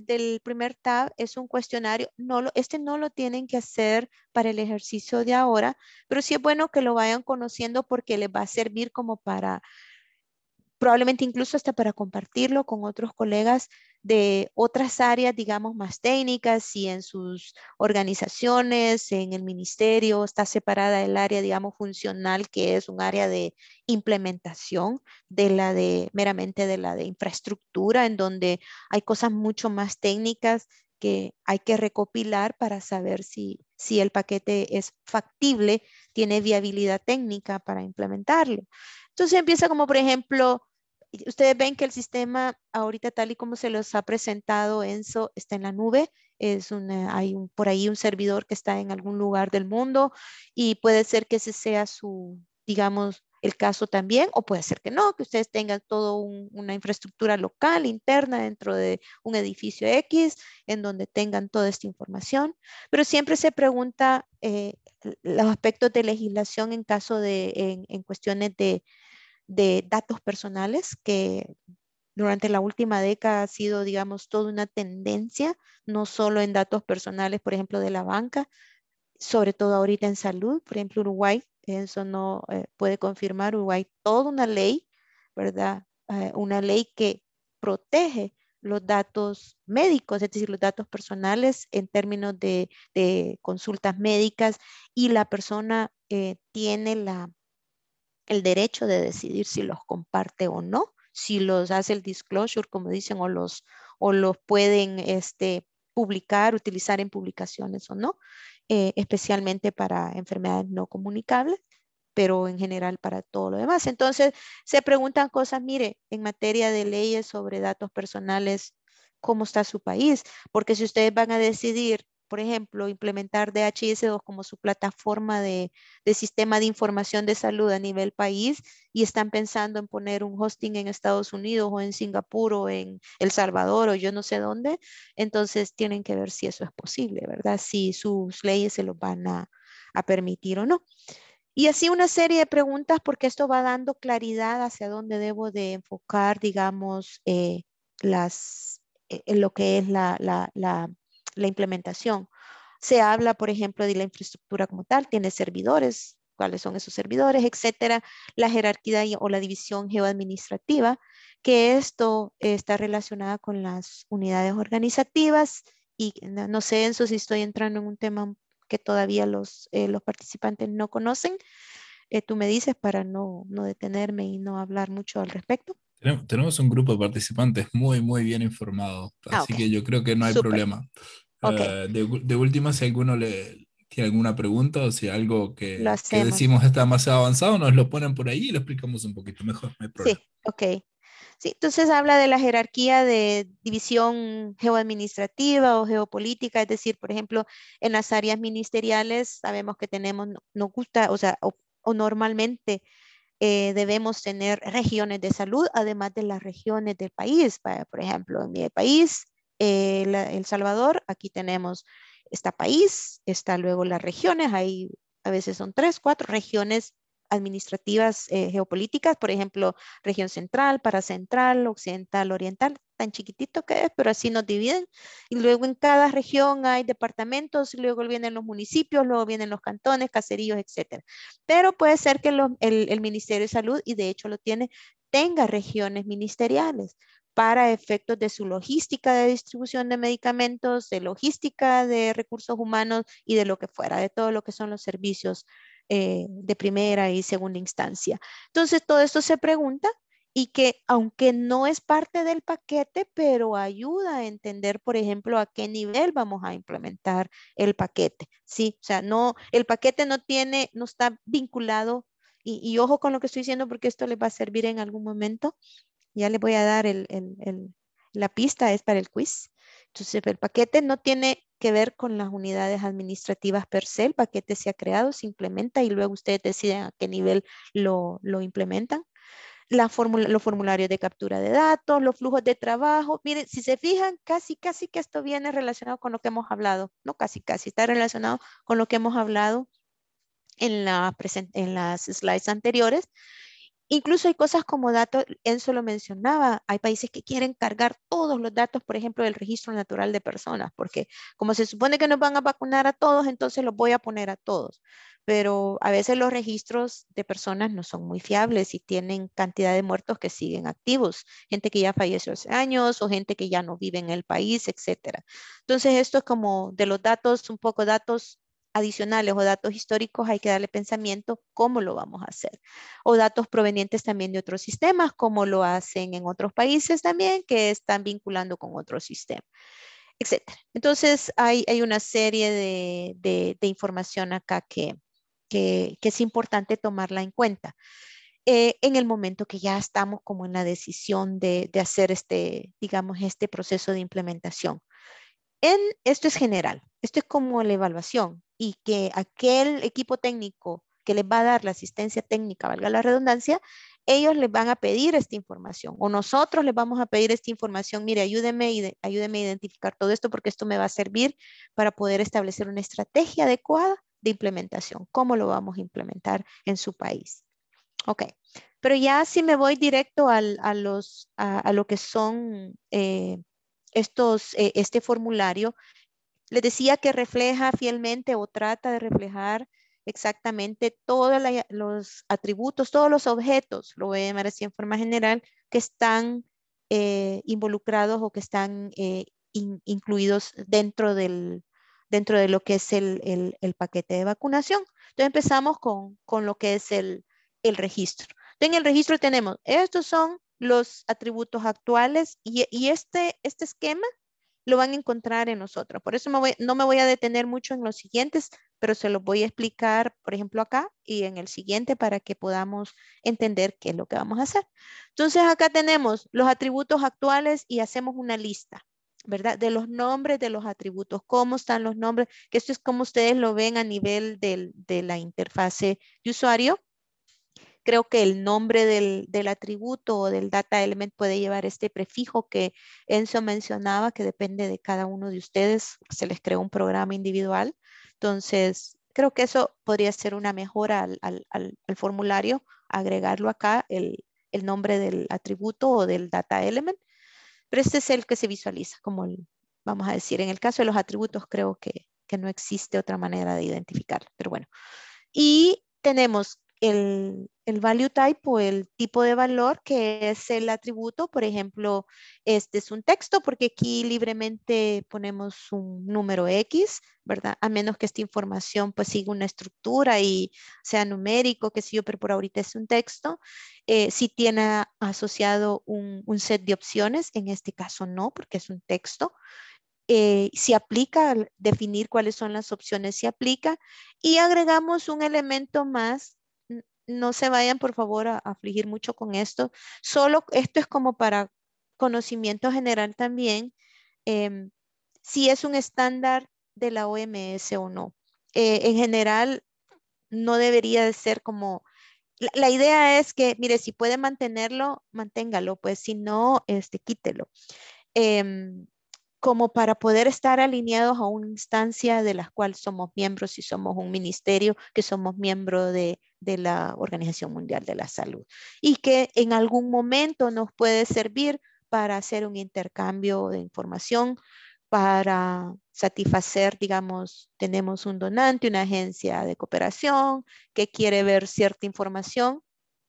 primer tab, es un cuestionario. No este no lo tienen que hacer para el ejercicio de ahora, pero sí es bueno que lo vayan conociendo porque les va a servir como para, probablemente incluso hasta para compartirlo con otros colegas de otras áreas, digamos, más técnicas, si en sus organizaciones, en el ministerio, está separada el área, digamos, funcional, que es un área de implementación de la de meramente de la de infraestructura, en donde hay cosas mucho más técnicas que hay que recopilar para saber si, si el paquete es factible, tiene viabilidad técnica para implementarlo. Entonces empieza como, por ejemplo, ustedes ven que el sistema ahorita tal y como se los ha presentado Enzo está en la nube, es eh, hay un, por ahí un servidor que está en algún lugar del mundo y puede ser que ese sea su, digamos, el caso también, o puede ser que no, que ustedes tengan toda una infraestructura local, interna, dentro de un edificio X, en donde tengan toda esta información. Pero siempre se pregunta eh, los aspectos de legislación en caso de, en cuestiones de, de datos personales que durante la última década ha sido, digamos, toda una tendencia, no solo en datos personales, por ejemplo, de la banca, sobre todo ahorita en salud, por ejemplo, Uruguay, eso no eh, puede confirmar, Uruguay, toda una ley, ¿verdad? Eh, una ley que protege los datos médicos, es decir, los datos personales en términos de, consultas médicas y la persona eh, tiene la el derecho de decidir si los comparte o no, si los hace el disclosure, como dicen, o los, o los pueden este, publicar, utilizar en publicaciones o no, eh, especialmente para enfermedades no comunicables, pero en general para todo lo demás. Entonces, se preguntan cosas, mire, en materia de leyes sobre datos personales, ¿cómo está su país? Porque si ustedes van a decidir por ejemplo, implementar DHS2 como su plataforma de, sistema de información de salud a nivel país y están pensando en poner un hosting en Estados Unidos o en Singapur o en El Salvador o yo no sé dónde, entonces tienen que ver si eso es posible, ¿verdad? Si sus leyes se los van a, permitir o no. Y así una serie de preguntas porque esto va dando claridad hacia dónde debo de enfocar, digamos, eh, las, eh, lo que es la, la, la, la implementación. Se habla, por ejemplo, de la infraestructura como tal, tiene servidores, cuáles son esos servidores, etcétera, la jerarquía o la división geoadministrativa, que esto está relacionada con las unidades organizativas y no, sé, Enzo, si estoy entrando en un tema que todavía los, eh, los participantes no conocen, eh, tú me dices para no, detenerme y no hablar mucho al respecto. Tenemos un grupo de participantes muy, muy bien informado, ah, así que yo creo que no hay problema. Ah, de, de, última, si alguno le tiene alguna pregunta o si algo que, decimos está demasiado avanzado, nos lo ponen por ahí y lo explicamos un poquito mejor. sí, ok. Sí, entonces habla de la jerarquía de división geoadministrativa o geopolítica, es decir, por ejemplo, en las áreas ministeriales sabemos que tenemos, nos gusta, o sea, o, normalmente eh, debemos tener regiones de salud, además de las regiones del país. Para, por ejemplo, en mi país el Salvador, aquí tenemos, este país, está luego las regiones, hay a veces son tres, cuatro regiones administrativas eh, geopolíticas, por ejemplo, región central, para central, occidental, oriental, tan chiquitito que es, pero así nos dividen. Y luego en cada región hay departamentos, luego vienen los municipios, luego vienen los cantones, caseríos, etc. Pero puede ser que el Ministerio de Salud, y de hecho lo tiene, tenga regiones ministeriales para efectos de su logística de distribución de medicamentos, de logística de recursos humanos y de lo que fuera, de todo lo que son los servicios eh, de primera y segunda instancia. Entonces, todo esto se pregunta y que aunque no es parte del paquete, pero ayuda a entender, por ejemplo, a qué nivel vamos a implementar el paquete. Sí, o sea, no, el paquete no tiene, no está vinculado y, y, ojo con lo que estoy diciendo porque esto les va a servir en algún momento, ya le voy a dar el, el, la pista, es para el quiz. Entonces, el paquete no tiene que ver con las unidades administrativas per se, el paquete se ha creado, se implementa y luego ustedes deciden a qué nivel lo, lo implementan. La los formularios de captura de datos, los flujos de trabajo. Miren, si se fijan, casi, casi que esto viene relacionado con lo que hemos hablado. No casi, casi, está relacionado con lo que hemos hablado en, la en las slides anteriores. Incluso hay cosas como datos, Enzo lo mencionaba, hay países que quieren cargar todos los datos, por ejemplo, del registro natural de personas, porque como se supone que nos van a vacunar a todos, entonces los voy a poner a todos. Pero a veces los registros de personas no son muy fiables y tienen cantidad de muertos que siguen activos, gente que ya falleció hace años o gente que ya no vive en el país, etc. Entonces esto es como de los datos, un poco datos adicionales o datos históricos hay que darle pensamiento cómo lo vamos a hacer. O datos provenientes también de otros sistemas, como lo hacen en otros países también, que están vinculando con otro sistema, etc. Entonces hay, una serie de, información acá que, es importante tomarla en cuenta. Eh, en el momento que ya estamos como en la decisión de, de hacer este, digamos, este proceso de implementación. En, esto es general, esto es como la evaluación, y que aquel equipo técnico que les va a dar la asistencia técnica, valga la redundancia, ellos les van a pedir esta información o nosotros les vamos a pedir esta información, mire, ayúdeme, ayúdeme a identificar todo esto porque esto me va a servir para poder establecer una estrategia adecuada de implementación, cómo lo vamos a implementar en su país. Ok, pero ya si me voy directo a, a, lo que son eh, estos, eh, este formulario, les decía que refleja fielmente o trata de reflejar exactamente todos los atributos, todos los objetos, lo voy a llamar así en forma general, que están eh, involucrados o que están eh, incluidos dentro, del, dentro de lo que es el, paquete de vacunación. Entonces empezamos con, lo que es el, registro. en el registro tenemos, estos son los atributos actuales y, y este, este esquema lo van a encontrar en nosotros. Por eso no me voy a detener mucho en los siguientes, pero se los voy a explicar, por ejemplo, acá y en el siguiente para que podamos entender qué es lo que vamos a hacer. Entonces, acá tenemos los atributos actuales y hacemos una lista. ¿verdad? De los nombres, de los atributos, cómo están los nombres, que esto es como ustedes lo ven a nivel de la interfase de usuario creo que el nombre del, del, atributo o del data element puede llevar este prefijo que Enzo mencionaba, que depende de cada uno de ustedes, se les creó un programa individual. Entonces, creo que eso podría ser una mejora al, al, al, formulario, agregarlo acá, el, el, nombre del atributo o del data element, pero este es el que se visualiza, como vamos a decir, en el caso de los atributos creo que, que no existe otra manera de identificarlo, pero bueno. Y tenemos el, el value type o el tipo de valor que es el atributo, por ejemplo, este es un texto porque aquí libremente ponemos un número X, ¿verdad? A menos que esta información pues siga una estructura y sea numérico, que sé yo, pero por ahorita es un texto. Eh, si tiene asociado un, set de opciones, en este caso no, porque es un texto. Eh, si aplica, definir cuáles son las opciones si aplica y agregamos un elemento más no se vayan por favor a, afligir mucho con esto. Solo esto es como para conocimiento general también, em, si es un estándar de la OMS o no. Eh, en general, no debería de ser como... La, idea es que, mire, si puede mantenerlo, manténgalo, pues si no, este, quítelo. Em, como para poder estar alineados a una instancia de la cual somos miembros, y somos un ministerio, que somos miembro de la Organización Mundial de la Salud y que en algún momento nos puede servir para hacer un intercambio de información, para satisfacer, digamos, tenemos un donante, una agencia de cooperación que quiere ver cierta información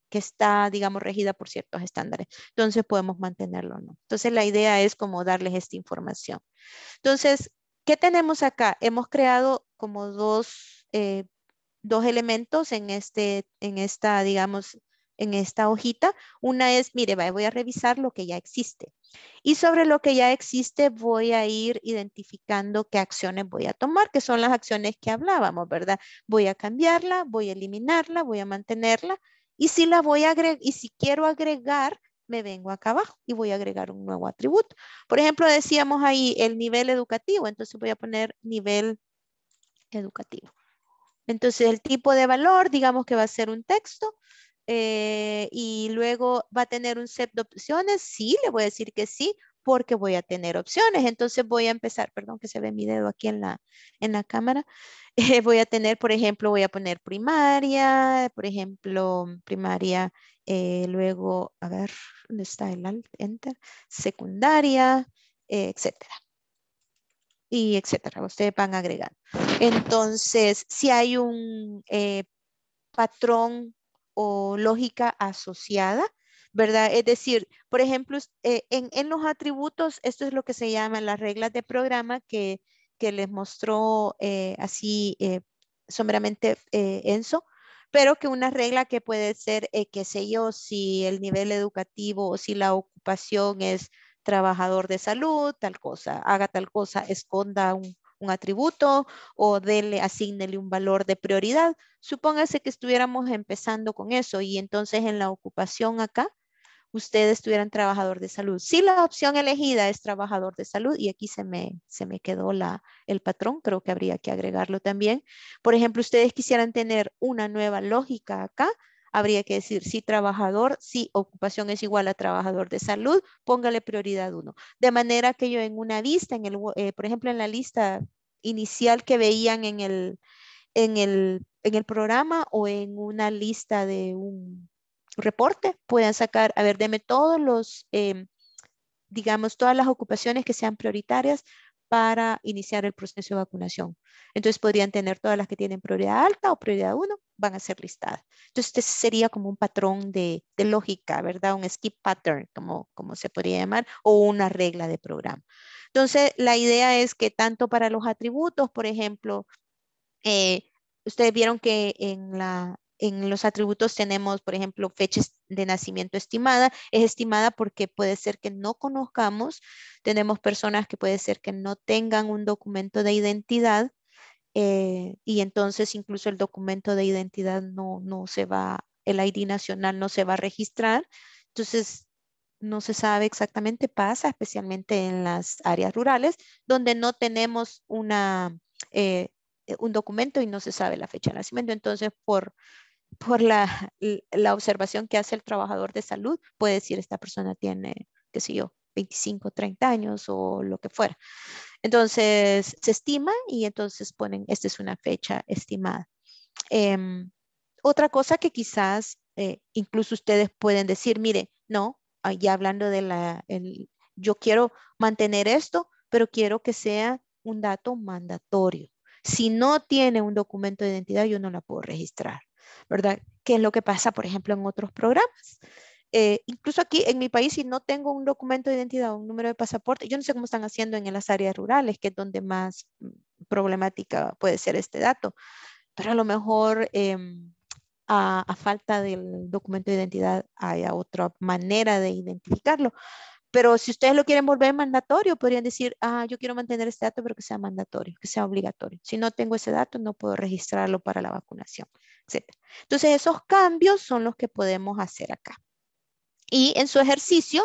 que está, digamos, regida por ciertos estándares. Entonces podemos mantenerlo no. Entonces la idea es como darles esta información. Entonces, ¿qué tenemos acá? Hemos creado como dos, eh, dos elementos en, este, en esta, digamos, en esta hojita. Una es, mire, voy a revisar lo que ya existe. Y sobre lo que ya existe voy a ir identificando qué acciones voy a tomar, que son las acciones que hablábamos, ¿verdad? Voy a cambiarla, voy a eliminarla, voy a mantenerla y si la voy a y si quiero agregar, me vengo acá abajo y voy a agregar un nuevo atributo. Por ejemplo, decíamos ahí el nivel educativo, entonces voy a poner nivel educativo. Entonces el tipo de valor, digamos que va a ser un texto eh, y luego va a tener un set de opciones. Sí, le voy a decir que sí porque voy a tener opciones. Entonces voy a empezar, perdón que se ve mi dedo aquí en la, cámara. voy a tener, por ejemplo, voy a poner primaria, por ejemplo, primaria, eh, luego, a ver, ¿dónde está el alt? Enter, secundaria, eh, etcétera y etcétera. Ustedes van agregando. Entonces, si hay un eh, patrón o lógica asociada, ¿verdad? Es decir, por ejemplo, eh, en, los atributos, esto es lo que se llama las reglas de programa que, que les mostró eh, así eh, someramente eh, Enzo, pero que una regla que puede ser, qué sé yo, si el nivel educativo o si la ocupación es trabajador de salud, tal cosa, haga tal cosa, esconda un, atributo o dele, un valor de prioridad. Supóngase que estuviéramos empezando con eso y entonces en la ocupación acá ustedes tuvieran trabajador de salud. Si la opción elegida es trabajador de salud, y aquí se me, se me quedó la, el patrón, creo que habría que agregarlo también. Por ejemplo, ustedes quisieran tener una nueva lógica acá, habría que decir si trabajador, si ocupación es igual a trabajador de salud, póngale prioridad uno. De manera que yo en una vista, en el, eh, por ejemplo, en la lista inicial que veían en el, en el, en el programa o en una lista de un reporte, puedan sacar, a ver, deme todos los, em, digamos, todas las ocupaciones que sean prioritarias para iniciar el proceso de vacunación. Entonces podrían tener todas las que tienen prioridad alta o prioridad 1, van a ser listadas. Entonces este sería como un patrón de, lógica, ¿verdad? Un skip pattern, como, como se podría llamar, o una regla de programa. Entonces la idea es que tanto para los atributos, por ejemplo, eh, ustedes vieron que en la, en los atributos tenemos, por ejemplo, fechas de nacimiento estimada. Es estimada porque puede ser que no conozcamos. Tenemos personas que puede ser que no tengan un documento de identidad. Eh, y entonces incluso el documento de identidad no, no se va, el ID nacional no se va a registrar. Entonces, no se sabe exactamente, pasa especialmente en las áreas rurales, donde no tenemos una, eh, un documento y no se sabe la fecha de nacimiento. Entonces, por por la, observación que hace el trabajador de salud, puede decir esta persona tiene, qué sé yo, 25, 30 años o lo que fuera. Entonces se estima y entonces ponen, esta es una fecha estimada. Em, otra cosa que quizás eh, incluso ustedes pueden decir, mire, no, ya hablando de la, yo quiero mantener esto, pero quiero que sea un dato mandatorio. Si no tiene un documento de identidad, yo no la puedo registrar. ¿verdad? ¿Qué es lo que pasa, por ejemplo, en otros programas. Eh, incluso aquí en mi país, si no tengo un documento de identidad un número de pasaporte, yo no sé cómo están haciendo en las áreas rurales, que es donde más mm, problemática puede ser este dato. Pero a lo mejor em, a, falta del documento de identidad haya otra manera de identificarlo. Pero si ustedes lo quieren volver mandatorio, podrían decir, ah, yo quiero mantener este dato, pero que sea mandatorio, que sea obligatorio. Si no tengo ese dato, no puedo registrarlo para la vacunación. Entonces, esos cambios son los que podemos hacer acá. Y en su ejercicio,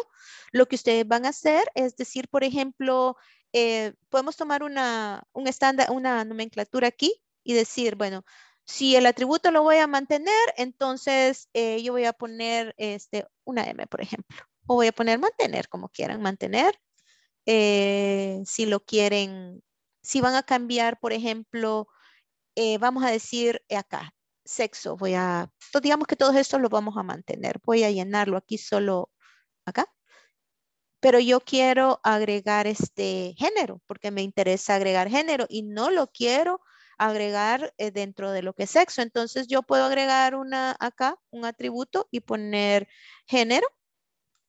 lo que ustedes van a hacer es decir, por ejemplo, eh, podemos tomar una, una nomenclatura aquí y decir, bueno, si el atributo lo voy a mantener, entonces eh, yo voy a poner este, una M, por ejemplo. O voy a poner mantener, como quieran mantener. Eh, si lo quieren, si van a cambiar, por ejemplo, vamos a decir acá, sexo, voy a, digamos que todos estos los vamos a mantener, voy a llenarlo aquí solo acá, pero yo quiero agregar este género, porque me interesa agregar género y no lo quiero agregar eh, dentro de lo que es sexo. Entonces yo puedo agregar una acá, un atributo y poner género,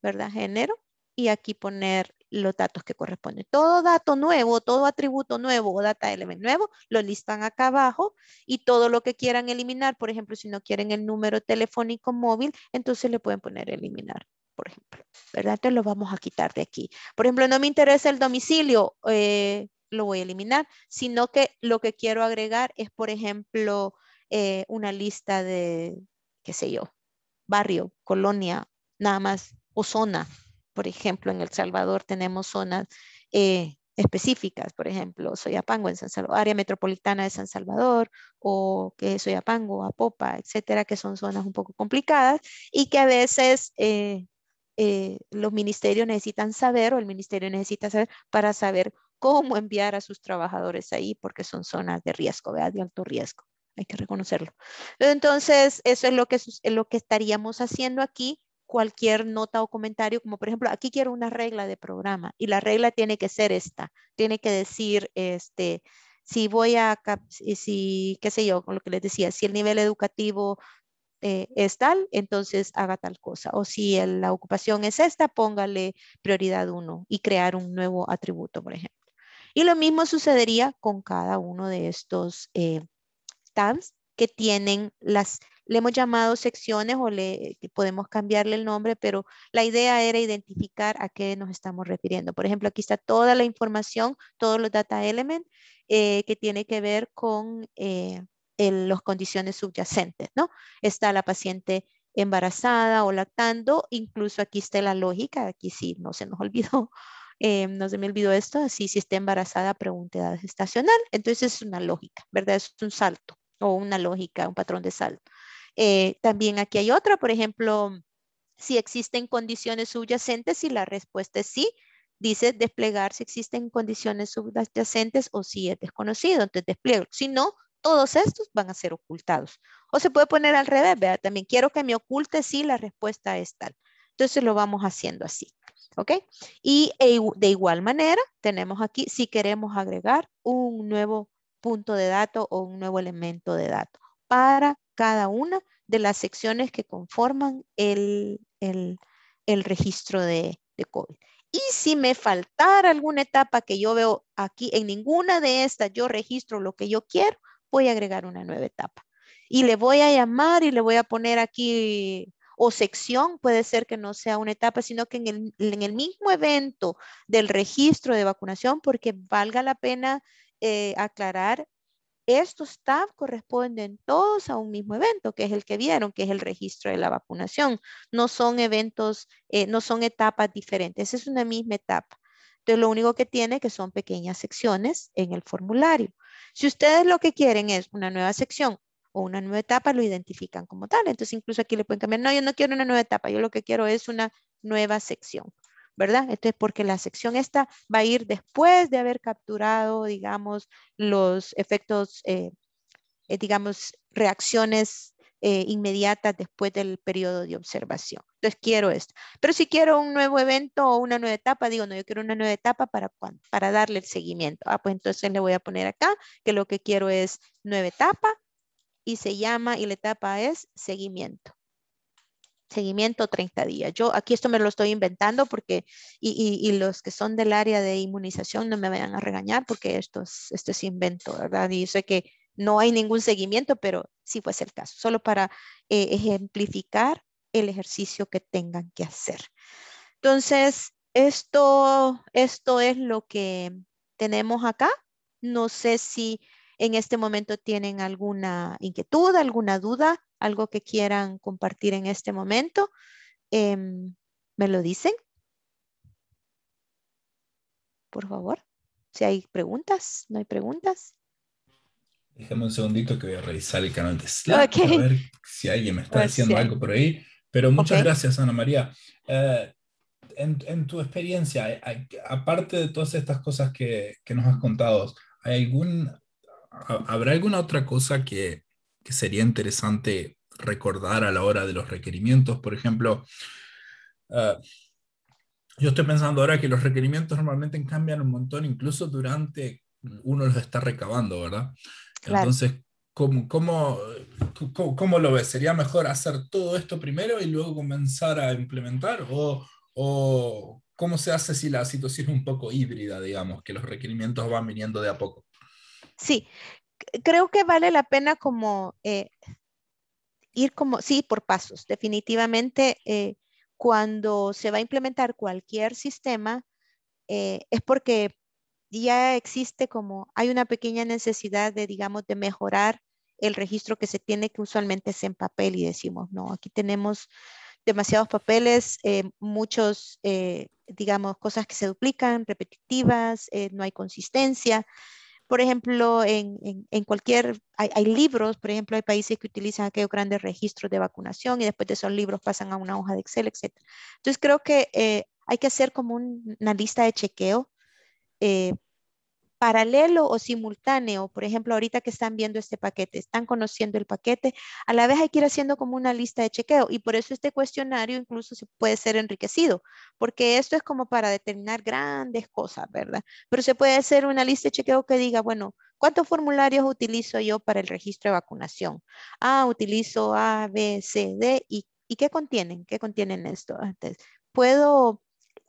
¿verdad? Género y aquí poner los datos que corresponden. Todo dato nuevo, todo atributo nuevo o data element nuevo, lo listan acá abajo y todo lo que quieran eliminar, por ejemplo, si no quieren el número telefónico móvil, entonces le pueden poner eliminar, por ejemplo. ¿Verdad? Entonces lo vamos a quitar de aquí. Por ejemplo, no me interesa el domicilio, eh, lo voy a eliminar, sino que lo que quiero agregar es, por ejemplo, eh, una lista de, qué sé yo, barrio, colonia, nada más, o zona, por ejemplo, en El Salvador tenemos zonas eh, específicas, por ejemplo, Soyapango en San Salvador, área metropolitana de San Salvador, o que Soyapango, Apopa, etcétera, que son zonas un poco complicadas y que a veces eh, eh, los ministerios necesitan saber o el ministerio necesita saber para saber cómo enviar a sus trabajadores ahí, porque son zonas de riesgo, de alto riesgo. Hay que reconocerlo. Entonces, eso es lo que, es lo que estaríamos haciendo aquí cualquier nota o comentario, como por ejemplo, aquí quiero una regla de programa y la regla tiene que ser esta, tiene que decir, este, si voy a, si, qué sé yo, con lo que les decía, si el nivel educativo eh, es tal, entonces haga tal cosa. O si la ocupación es esta, póngale prioridad uno y crear un nuevo atributo, por ejemplo. Y lo mismo sucedería con cada uno de estos eh, tabs que tienen las le hemos llamado secciones o le podemos cambiarle el nombre, pero la idea era identificar a qué nos estamos refiriendo. Por ejemplo, aquí está toda la información, todos los data elements eh, que tiene que ver con eh, las condiciones subyacentes, ¿no? Está la paciente embarazada o lactando, incluso aquí está la lógica, aquí sí, no se nos olvidó, eh, no se me olvidó esto, así si está embarazada, pregunta edad gestacional, entonces es una lógica, ¿verdad? Es un salto o una lógica, un patrón de salto. Eh, también aquí hay otra, por ejemplo, si existen condiciones subyacentes y la respuesta es sí, dice desplegar si existen condiciones subyacentes o si es desconocido, entonces despliego. Si no, todos estos van a ser ocultados. O se puede poner al revés, ¿verdad? También quiero que me oculte si la respuesta es tal. Entonces lo vamos haciendo así, ¿ok? Y e de igual manera tenemos aquí si queremos agregar un nuevo punto de dato o un nuevo elemento de dato para cada una de las secciones que conforman el, registro de, COVID. Y si me faltara alguna etapa que yo veo aquí, en ninguna de estas yo registro lo que yo quiero, voy a agregar una nueva etapa. Y le voy a llamar y le voy a poner aquí o sección, puede ser que no sea una etapa, sino que en el, mismo evento del registro de vacunación, porque valga la pena eh, aclarar estos tabs corresponden todos a un mismo evento, que es el que vieron, que es el registro de la vacunación. No son eventos, eh, no son etapas diferentes, es una misma etapa. Entonces, lo único que tiene que son pequeñas secciones en el formulario. Si ustedes lo que quieren es una nueva sección o una nueva etapa, lo identifican como tal. Entonces, incluso aquí le pueden cambiar, no, yo no quiero una nueva etapa, yo lo que quiero es una nueva sección. ¿verdad? es porque la sección esta va a ir después de haber capturado, digamos, los efectos, eh, eh, digamos, reacciones eh, inmediatas después del periodo de observación. Entonces, quiero esto. Pero si quiero un nuevo evento o una nueva etapa, digo, no, yo quiero una nueva etapa para, para darle el seguimiento. Ah, pues entonces le voy a poner acá que lo que quiero es nueva etapa y se llama, y la etapa es seguimiento seguimiento 30 días. Yo aquí esto me lo estoy inventando porque, y, los que son del área de inmunización no me vayan a regañar porque esto es, esto es invento, ¿verdad? Y sé que no hay ningún seguimiento, pero sí fue el caso, solo para eh, ejemplificar el ejercicio que tengan que hacer. Entonces, esto, esto es lo que tenemos acá. No sé si en este momento tienen alguna inquietud, alguna duda algo que quieran compartir en este momento, em, me lo dicen. Por favor, si hay preguntas, no hay preguntas. Déjame un segundito que voy a revisar el canal de Slack a ver si alguien me está diciendo pues algo por ahí. Pero muchas gracias, Ana María. Eh, en, en, tu experiencia, eh, aparte de todas estas cosas que, que nos has contado, ¿hay algún, ¿habrá alguna otra cosa que, que sería interesante recordar a la hora de los requerimientos. Por ejemplo, ah, yo estoy pensando ahora que los requerimientos normalmente cambian un montón, incluso durante uno los está recabando, ¿verdad? Entonces, ¿cómo, lo ves? ¿Sería mejor hacer todo esto primero y luego comenzar a implementar? ¿O, o cómo se hace si la situación es un poco híbrida, digamos, que los requerimientos van viniendo de a poco? Sí, creo que vale la pena como eh, ir como, sí, por pasos. Definitivamente, eh, cuando se va a implementar cualquier sistema, eh, es porque ya existe como, hay una pequeña necesidad de, digamos, de mejorar el registro que se tiene, que usualmente es en papel y decimos, no, aquí tenemos demasiados papeles, eh, muchos, digamos, cosas que se duplican, repetitivas, no hay consistencia. Por ejemplo, en, cualquier, hay, libros, por ejemplo, hay países que utilizan aquellos grandes registros de vacunación y después de esos libros pasan a una hoja de Excel, etc. Entonces creo que eh, hay que hacer como una lista de chequeo eh, paralelo o simultáneo, por ejemplo, ahorita que están viendo este paquete, están conociendo el paquete, a la vez hay que ir haciendo como una lista de chequeo y por eso este cuestionario incluso se puede ser enriquecido, porque esto es como para determinar grandes cosas, ¿verdad? Pero se puede hacer una lista de chequeo que diga, bueno, ¿cuántos formularios utilizo yo para el registro de vacunación? Ah, utilizo A, B, C, D y, ¿y qué contienen? ¿Qué contienen esto? Entonces, puedo,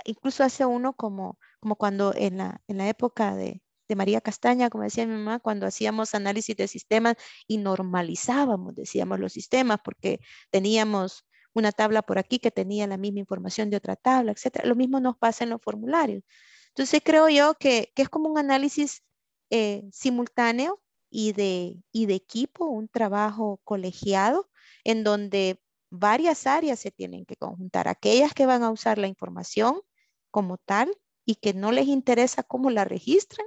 incluso hacer uno como, como cuando en la época de, de María Castaña, como decía mi mamá, cuando hacíamos análisis de sistemas y normalizábamos, decíamos, los sistemas, porque teníamos una tabla por aquí que tenía la misma información de otra tabla, etcétera. Lo mismo nos pasa en los formularios. Entonces creo yo que, es como un análisis eh, simultáneo y de, y de equipo, un trabajo colegiado en donde varias áreas se tienen que conjuntar. Aquellas que van a usar la información como tal y que no les interesa cómo la registran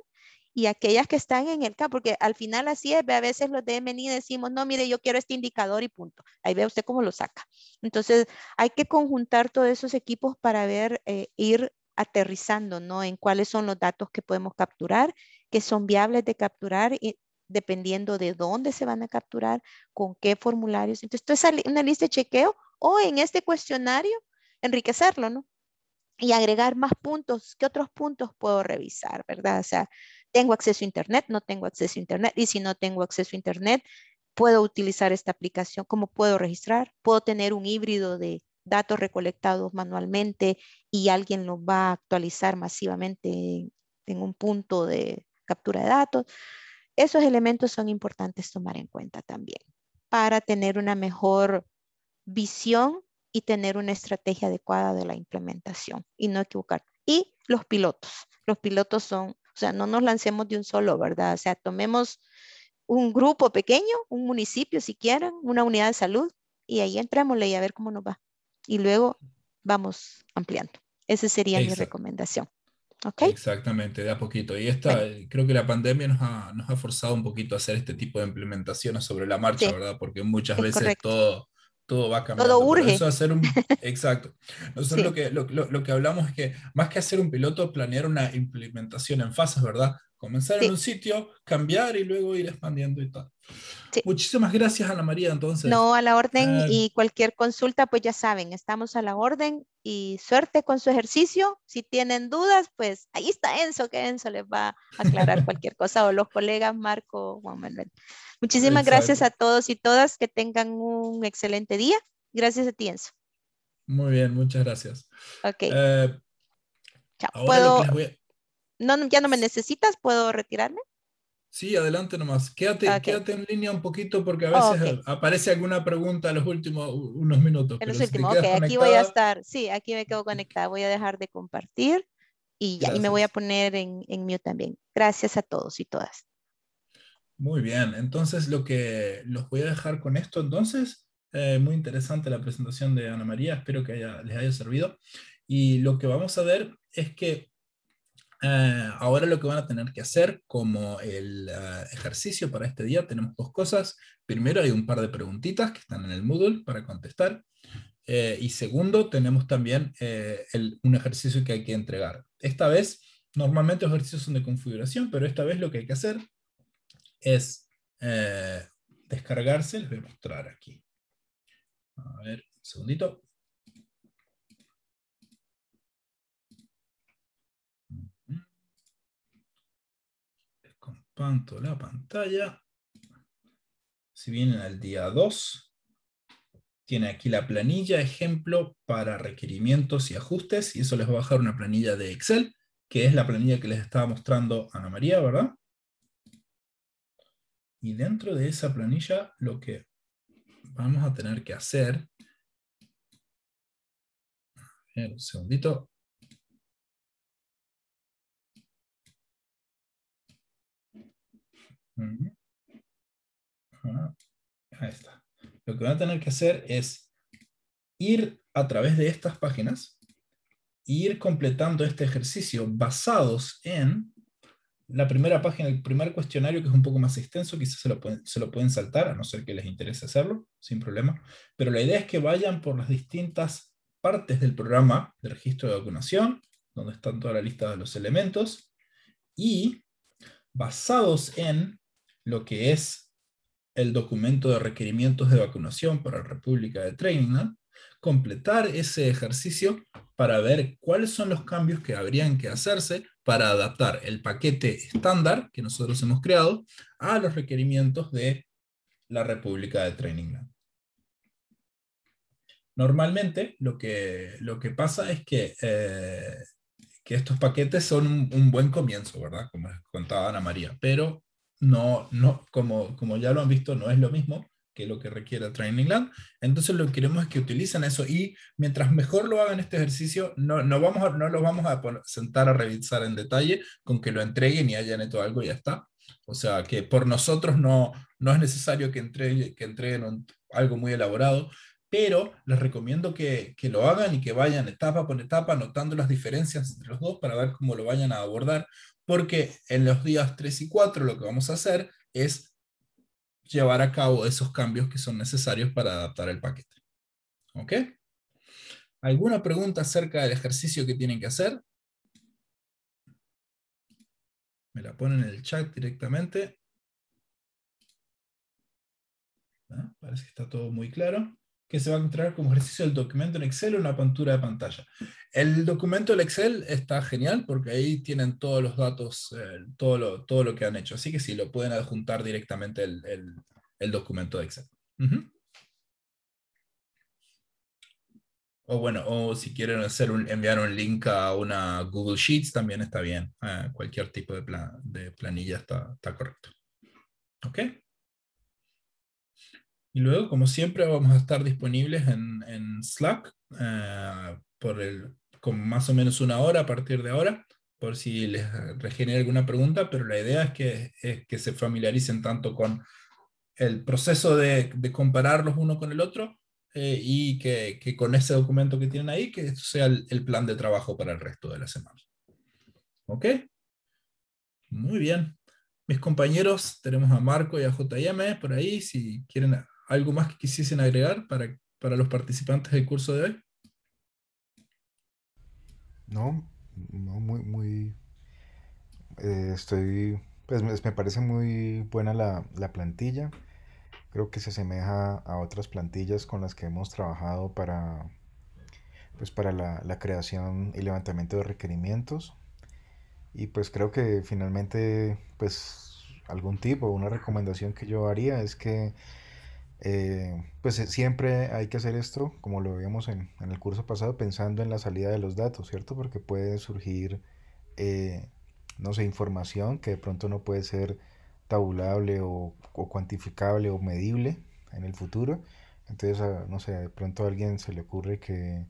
y aquellas que están en el CAP, porque al final así es, a veces los de y decimos, no, mire, yo quiero este indicador y punto. Ahí ve usted cómo lo saca. Entonces, hay que conjuntar todos esos equipos para ver, eh, ir aterrizando, ¿no? En cuáles son los datos que podemos capturar, que son viables de capturar y dependiendo de dónde se van a capturar, con qué formularios. Entonces, esto es una lista de chequeo o en este cuestionario enriquecerlo, ¿no? y agregar más puntos, ¿qué otros puntos puedo revisar, verdad? O sea, tengo acceso a Internet, no tengo acceso a Internet, y si no tengo acceso a Internet, puedo utilizar esta aplicación, cómo puedo registrar, puedo tener un híbrido de datos recolectados manualmente y alguien los va a actualizar masivamente en un punto de captura de datos. Esos elementos son importantes tomar en cuenta también para tener una mejor visión y tener una estrategia adecuada de la implementación y no equivocar. Y los pilotos. Los pilotos son o sea, no nos lancemos de un solo, ¿verdad? O sea, tomemos un grupo pequeño, un municipio si quieren, una unidad de salud y ahí entrémosle y a ver cómo nos va. Y luego vamos ampliando. Esa sería mi recomendación. Okay. Exactamente, de a poquito. Y esta, eh, creo que la pandemia nos ha, nos ha, forzado un poquito a hacer este tipo de implementaciones sobre la marcha, ¿verdad? Porque muchas veces todo todo va cambiar. Todo urge. eso hacer un, exacto. Nosotros lo, que, lo, lo, lo, que hablamos es que más que hacer un piloto, planear una implementación en fases, ¿verdad? Comenzar en un sitio, cambiar y luego ir expandiendo y tal. Muchísimas gracias, Ana María, entonces. No, a la orden eh, y cualquier consulta, pues ya saben, estamos a la orden y suerte con su ejercicio. Si tienen dudas, pues ahí está Enzo, que Enzo les va a aclarar cualquier cosa o los colegas Marco, Juan Manuel. Muchísimas gracias a todos y todas, que tengan un excelente día. Gracias a ti, Enzo. Muy bien, muchas gracias. Ok. Eh, Chao. ¿Puedo... No, ya no me necesitas, ¿puedo retirarme? Sí, adelante nomás. Quédate, quédate en línea un poquito porque a veces aparece alguna pregunta en los últimos unos minutos. En los últimos, ok, aquí voy a estar. Sí, aquí me quedo conectada. Voy a dejar de compartir y, me voy a poner en, en mute también. Gracias a todos y todas. Muy bien, entonces lo que los voy a dejar con esto entonces. Eh, muy interesante la presentación de Ana María, espero que les haya servido. Y lo que vamos a ver es que eh, ahora lo que van a tener que hacer como el ah, ejercicio para este día, tenemos dos cosas. Primero hay un par de preguntitas que están en el Moodle para contestar. Eh, y segundo, tenemos también eh, un ejercicio que hay que entregar. Esta vez, normalmente los ejercicios son de configuración, pero esta vez lo que hay que hacer es descargarse. Les voy a mostrar aquí. A ver, un segundito. Espanto la pantalla. Si vienen al día 2, tiene aquí la planilla ejemplo para requerimientos y ajustes, y eso les va a bajar una planilla de Excel, que es la planilla que les estaba mostrando Ana María, ¿verdad? Y dentro de esa planilla lo que vamos a tener que hacer, un segundito, Ahí está. Lo que van a tener que hacer es ir a través de estas páginas, ir completando este ejercicio basados en la primera página, el primer cuestionario que es un poco más extenso, quizás se lo pueden, se lo pueden saltar, a no ser que les interese hacerlo, sin problema. Pero la idea es que vayan por las distintas partes del programa de registro de vacunación, donde están toda la lista de los elementos, y basados en lo que es el documento de requerimientos de vacunación para la República de Trainingland, completar ese ejercicio para ver cuáles son los cambios que habrían que hacerse para adaptar el paquete estándar que nosotros hemos creado a los requerimientos de la República de Trainingland. Normalmente lo que, lo que pasa es que, eh, que estos paquetes son un, buen comienzo, ¿verdad? Como contaba Ana María, pero no, como, como ya lo han visto, no es lo mismo que lo que requiere Training Entonces lo que queremos es que utilicen eso y mientras mejor lo hagan este ejercicio, no, no, vamos a, no los vamos a sentar a revisar en detalle con que lo entreguen y hayan hecho algo y ya está. O sea, que por nosotros no, es necesario que, que entreguen algo muy elaborado, pero les recomiendo que, que, lo hagan y que vayan etapa por etapa, notando las diferencias entre los dos para ver cómo lo vayan a abordar, porque en los días 3 y 4 lo que vamos a hacer es llevar a cabo esos cambios que son necesarios para adaptar el paquete. ¿Alguna pregunta acerca del ejercicio que tienen que hacer? Me la ponen en el chat directamente. ¿Ah? Parece que está todo muy claro que se va a encontrar como ejercicio el documento en Excel o una pintura de pantalla. El documento del Excel está genial porque ahí tienen todos los datos, eh, todo, lo, todo lo que han hecho. Así que si lo pueden adjuntar directamente el, documento de Excel. O bueno, o si quieren hacer un, enviar un link a una Google Sheets, también está bien. Eh, cualquier tipo de, de planilla está, está correcto. ¿Ok? Y luego, como siempre, vamos a estar disponibles en, Slack eh, por el, con más o menos una hora a partir de ahora, por si les regenera alguna pregunta, pero la idea es que, es que se familiaricen tanto con el proceso de, compararlos uno con el otro eh, y que, que, con ese documento que tienen ahí, que esto sea el, el plan de trabajo para el resto de la semana. ¿Ok? Muy bien mis compañeros, tenemos a Marco y a JM por ahí, si quieren ¿Algo más que quisiesen agregar para, para los participantes del curso de hoy? No, no, muy, muy. Eh, estoy. Pues me parece muy buena la, la, plantilla. Creo que se asemeja a otras plantillas con las que hemos trabajado para, pues para la, la creación y levantamiento de requerimientos. Y pues creo que finalmente, pues algún tipo, una recomendación que yo haría es que eh, pues eh, siempre hay que hacer esto, como lo vimos en, el curso pasado, pensando en la salida de los datos, ¿cierto? Porque puede surgir, eh, no sé, información que de pronto no puede ser tabulable o, cuantificable o medible en el futuro. Entonces, ah, no sé, de pronto a alguien se le ocurre que,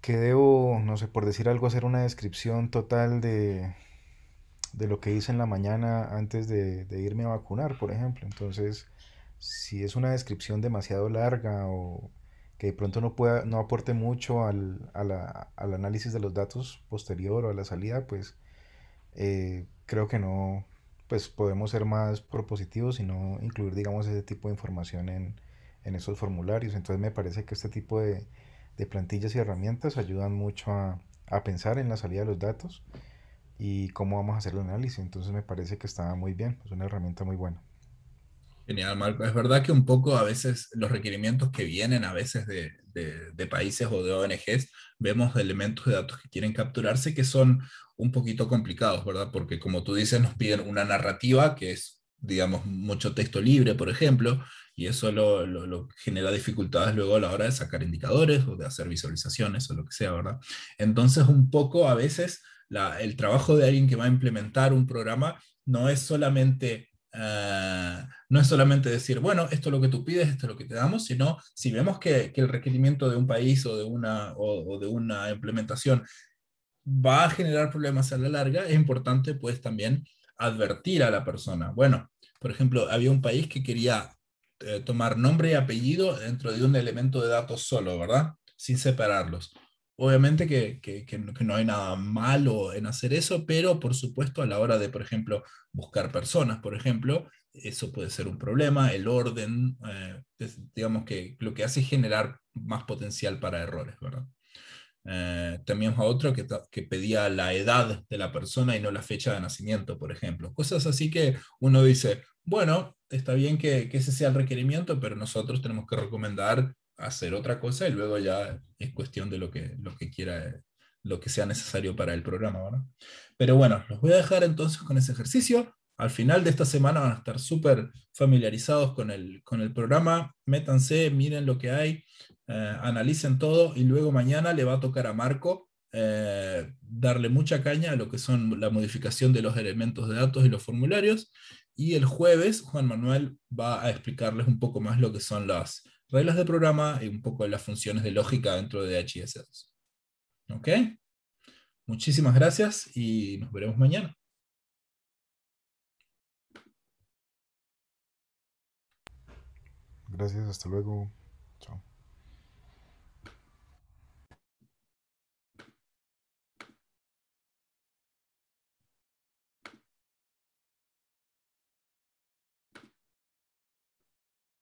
que debo, no sé, por decir algo, hacer una descripción total de, de lo que hice en la mañana antes de irme a vacunar, por ejemplo. Entonces, si es una descripción demasiado larga o que de pronto no, pueda, no aporte mucho al, análisis de los datos posterior o a la salida, pues eh, creo que no, pues podemos ser más propositivos y no incluir, digamos, ese tipo de información en, esos formularios. Entonces me parece que este tipo de, plantillas y herramientas ayudan mucho a, a, pensar en la salida de los datos y cómo vamos a hacer el análisis. Entonces me parece que está muy bien, es una herramienta muy buena. Genial, Marco. Es verdad que un poco a veces los requerimientos que vienen a veces de, países o de ONGs, vemos elementos de datos que quieren capturarse que son un poquito complicados, ¿verdad? Porque como tú dices, nos piden una narrativa que es, digamos, mucho texto libre, por ejemplo, y eso lo, lo, genera dificultades luego a la hora de sacar indicadores o de hacer visualizaciones o lo que sea, ¿verdad? Entonces, un poco a veces el trabajo de alguien que va a implementar un programa no es solamente eh, no es solamente decir, bueno, esto es lo que tú pides, esto es lo que te damos, sino si vemos que, el requerimiento de un país o de, una, de una implementación va a generar problemas a la larga, es importante pues también advertir a la persona. Bueno, por ejemplo, había un país que quería eh, tomar nombre y apellido dentro de un elemento de datos solo, ¿verdad? Sin separarlos. Obviamente que, no hay nada malo en hacer eso, pero por supuesto a la hora de, por ejemplo, buscar personas, por ejemplo, eso puede ser un problema, el orden, eh, digamos que lo que hace es generar más potencial para errores, ¿verdad? Eh, otro que, que, pedía la edad de la persona y no la fecha de nacimiento, por ejemplo. Cosas así que uno dice, bueno, está bien que, que ese sea el requerimiento, pero nosotros tenemos que recomendar hacer otra cosa y luego ya es cuestión de lo que, lo que quiera, lo que sea necesario para el programa. Pero bueno, los voy a dejar entonces con ese ejercicio. Al final de esta semana van a estar súper familiarizados con el, con el programa. Métanse, miren lo que hay, eh, analicen todo y luego mañana le va a tocar a Marco eh, darle mucha caña a lo que son la modificación de los elementos de datos y los formularios. Y el jueves Juan Manuel va a explicarles un poco más lo que son las, reglas de programa y un poco de las funciones de lógica dentro de HSS. ¿Ok? Muchísimas gracias y nos veremos mañana. Gracias, hasta luego.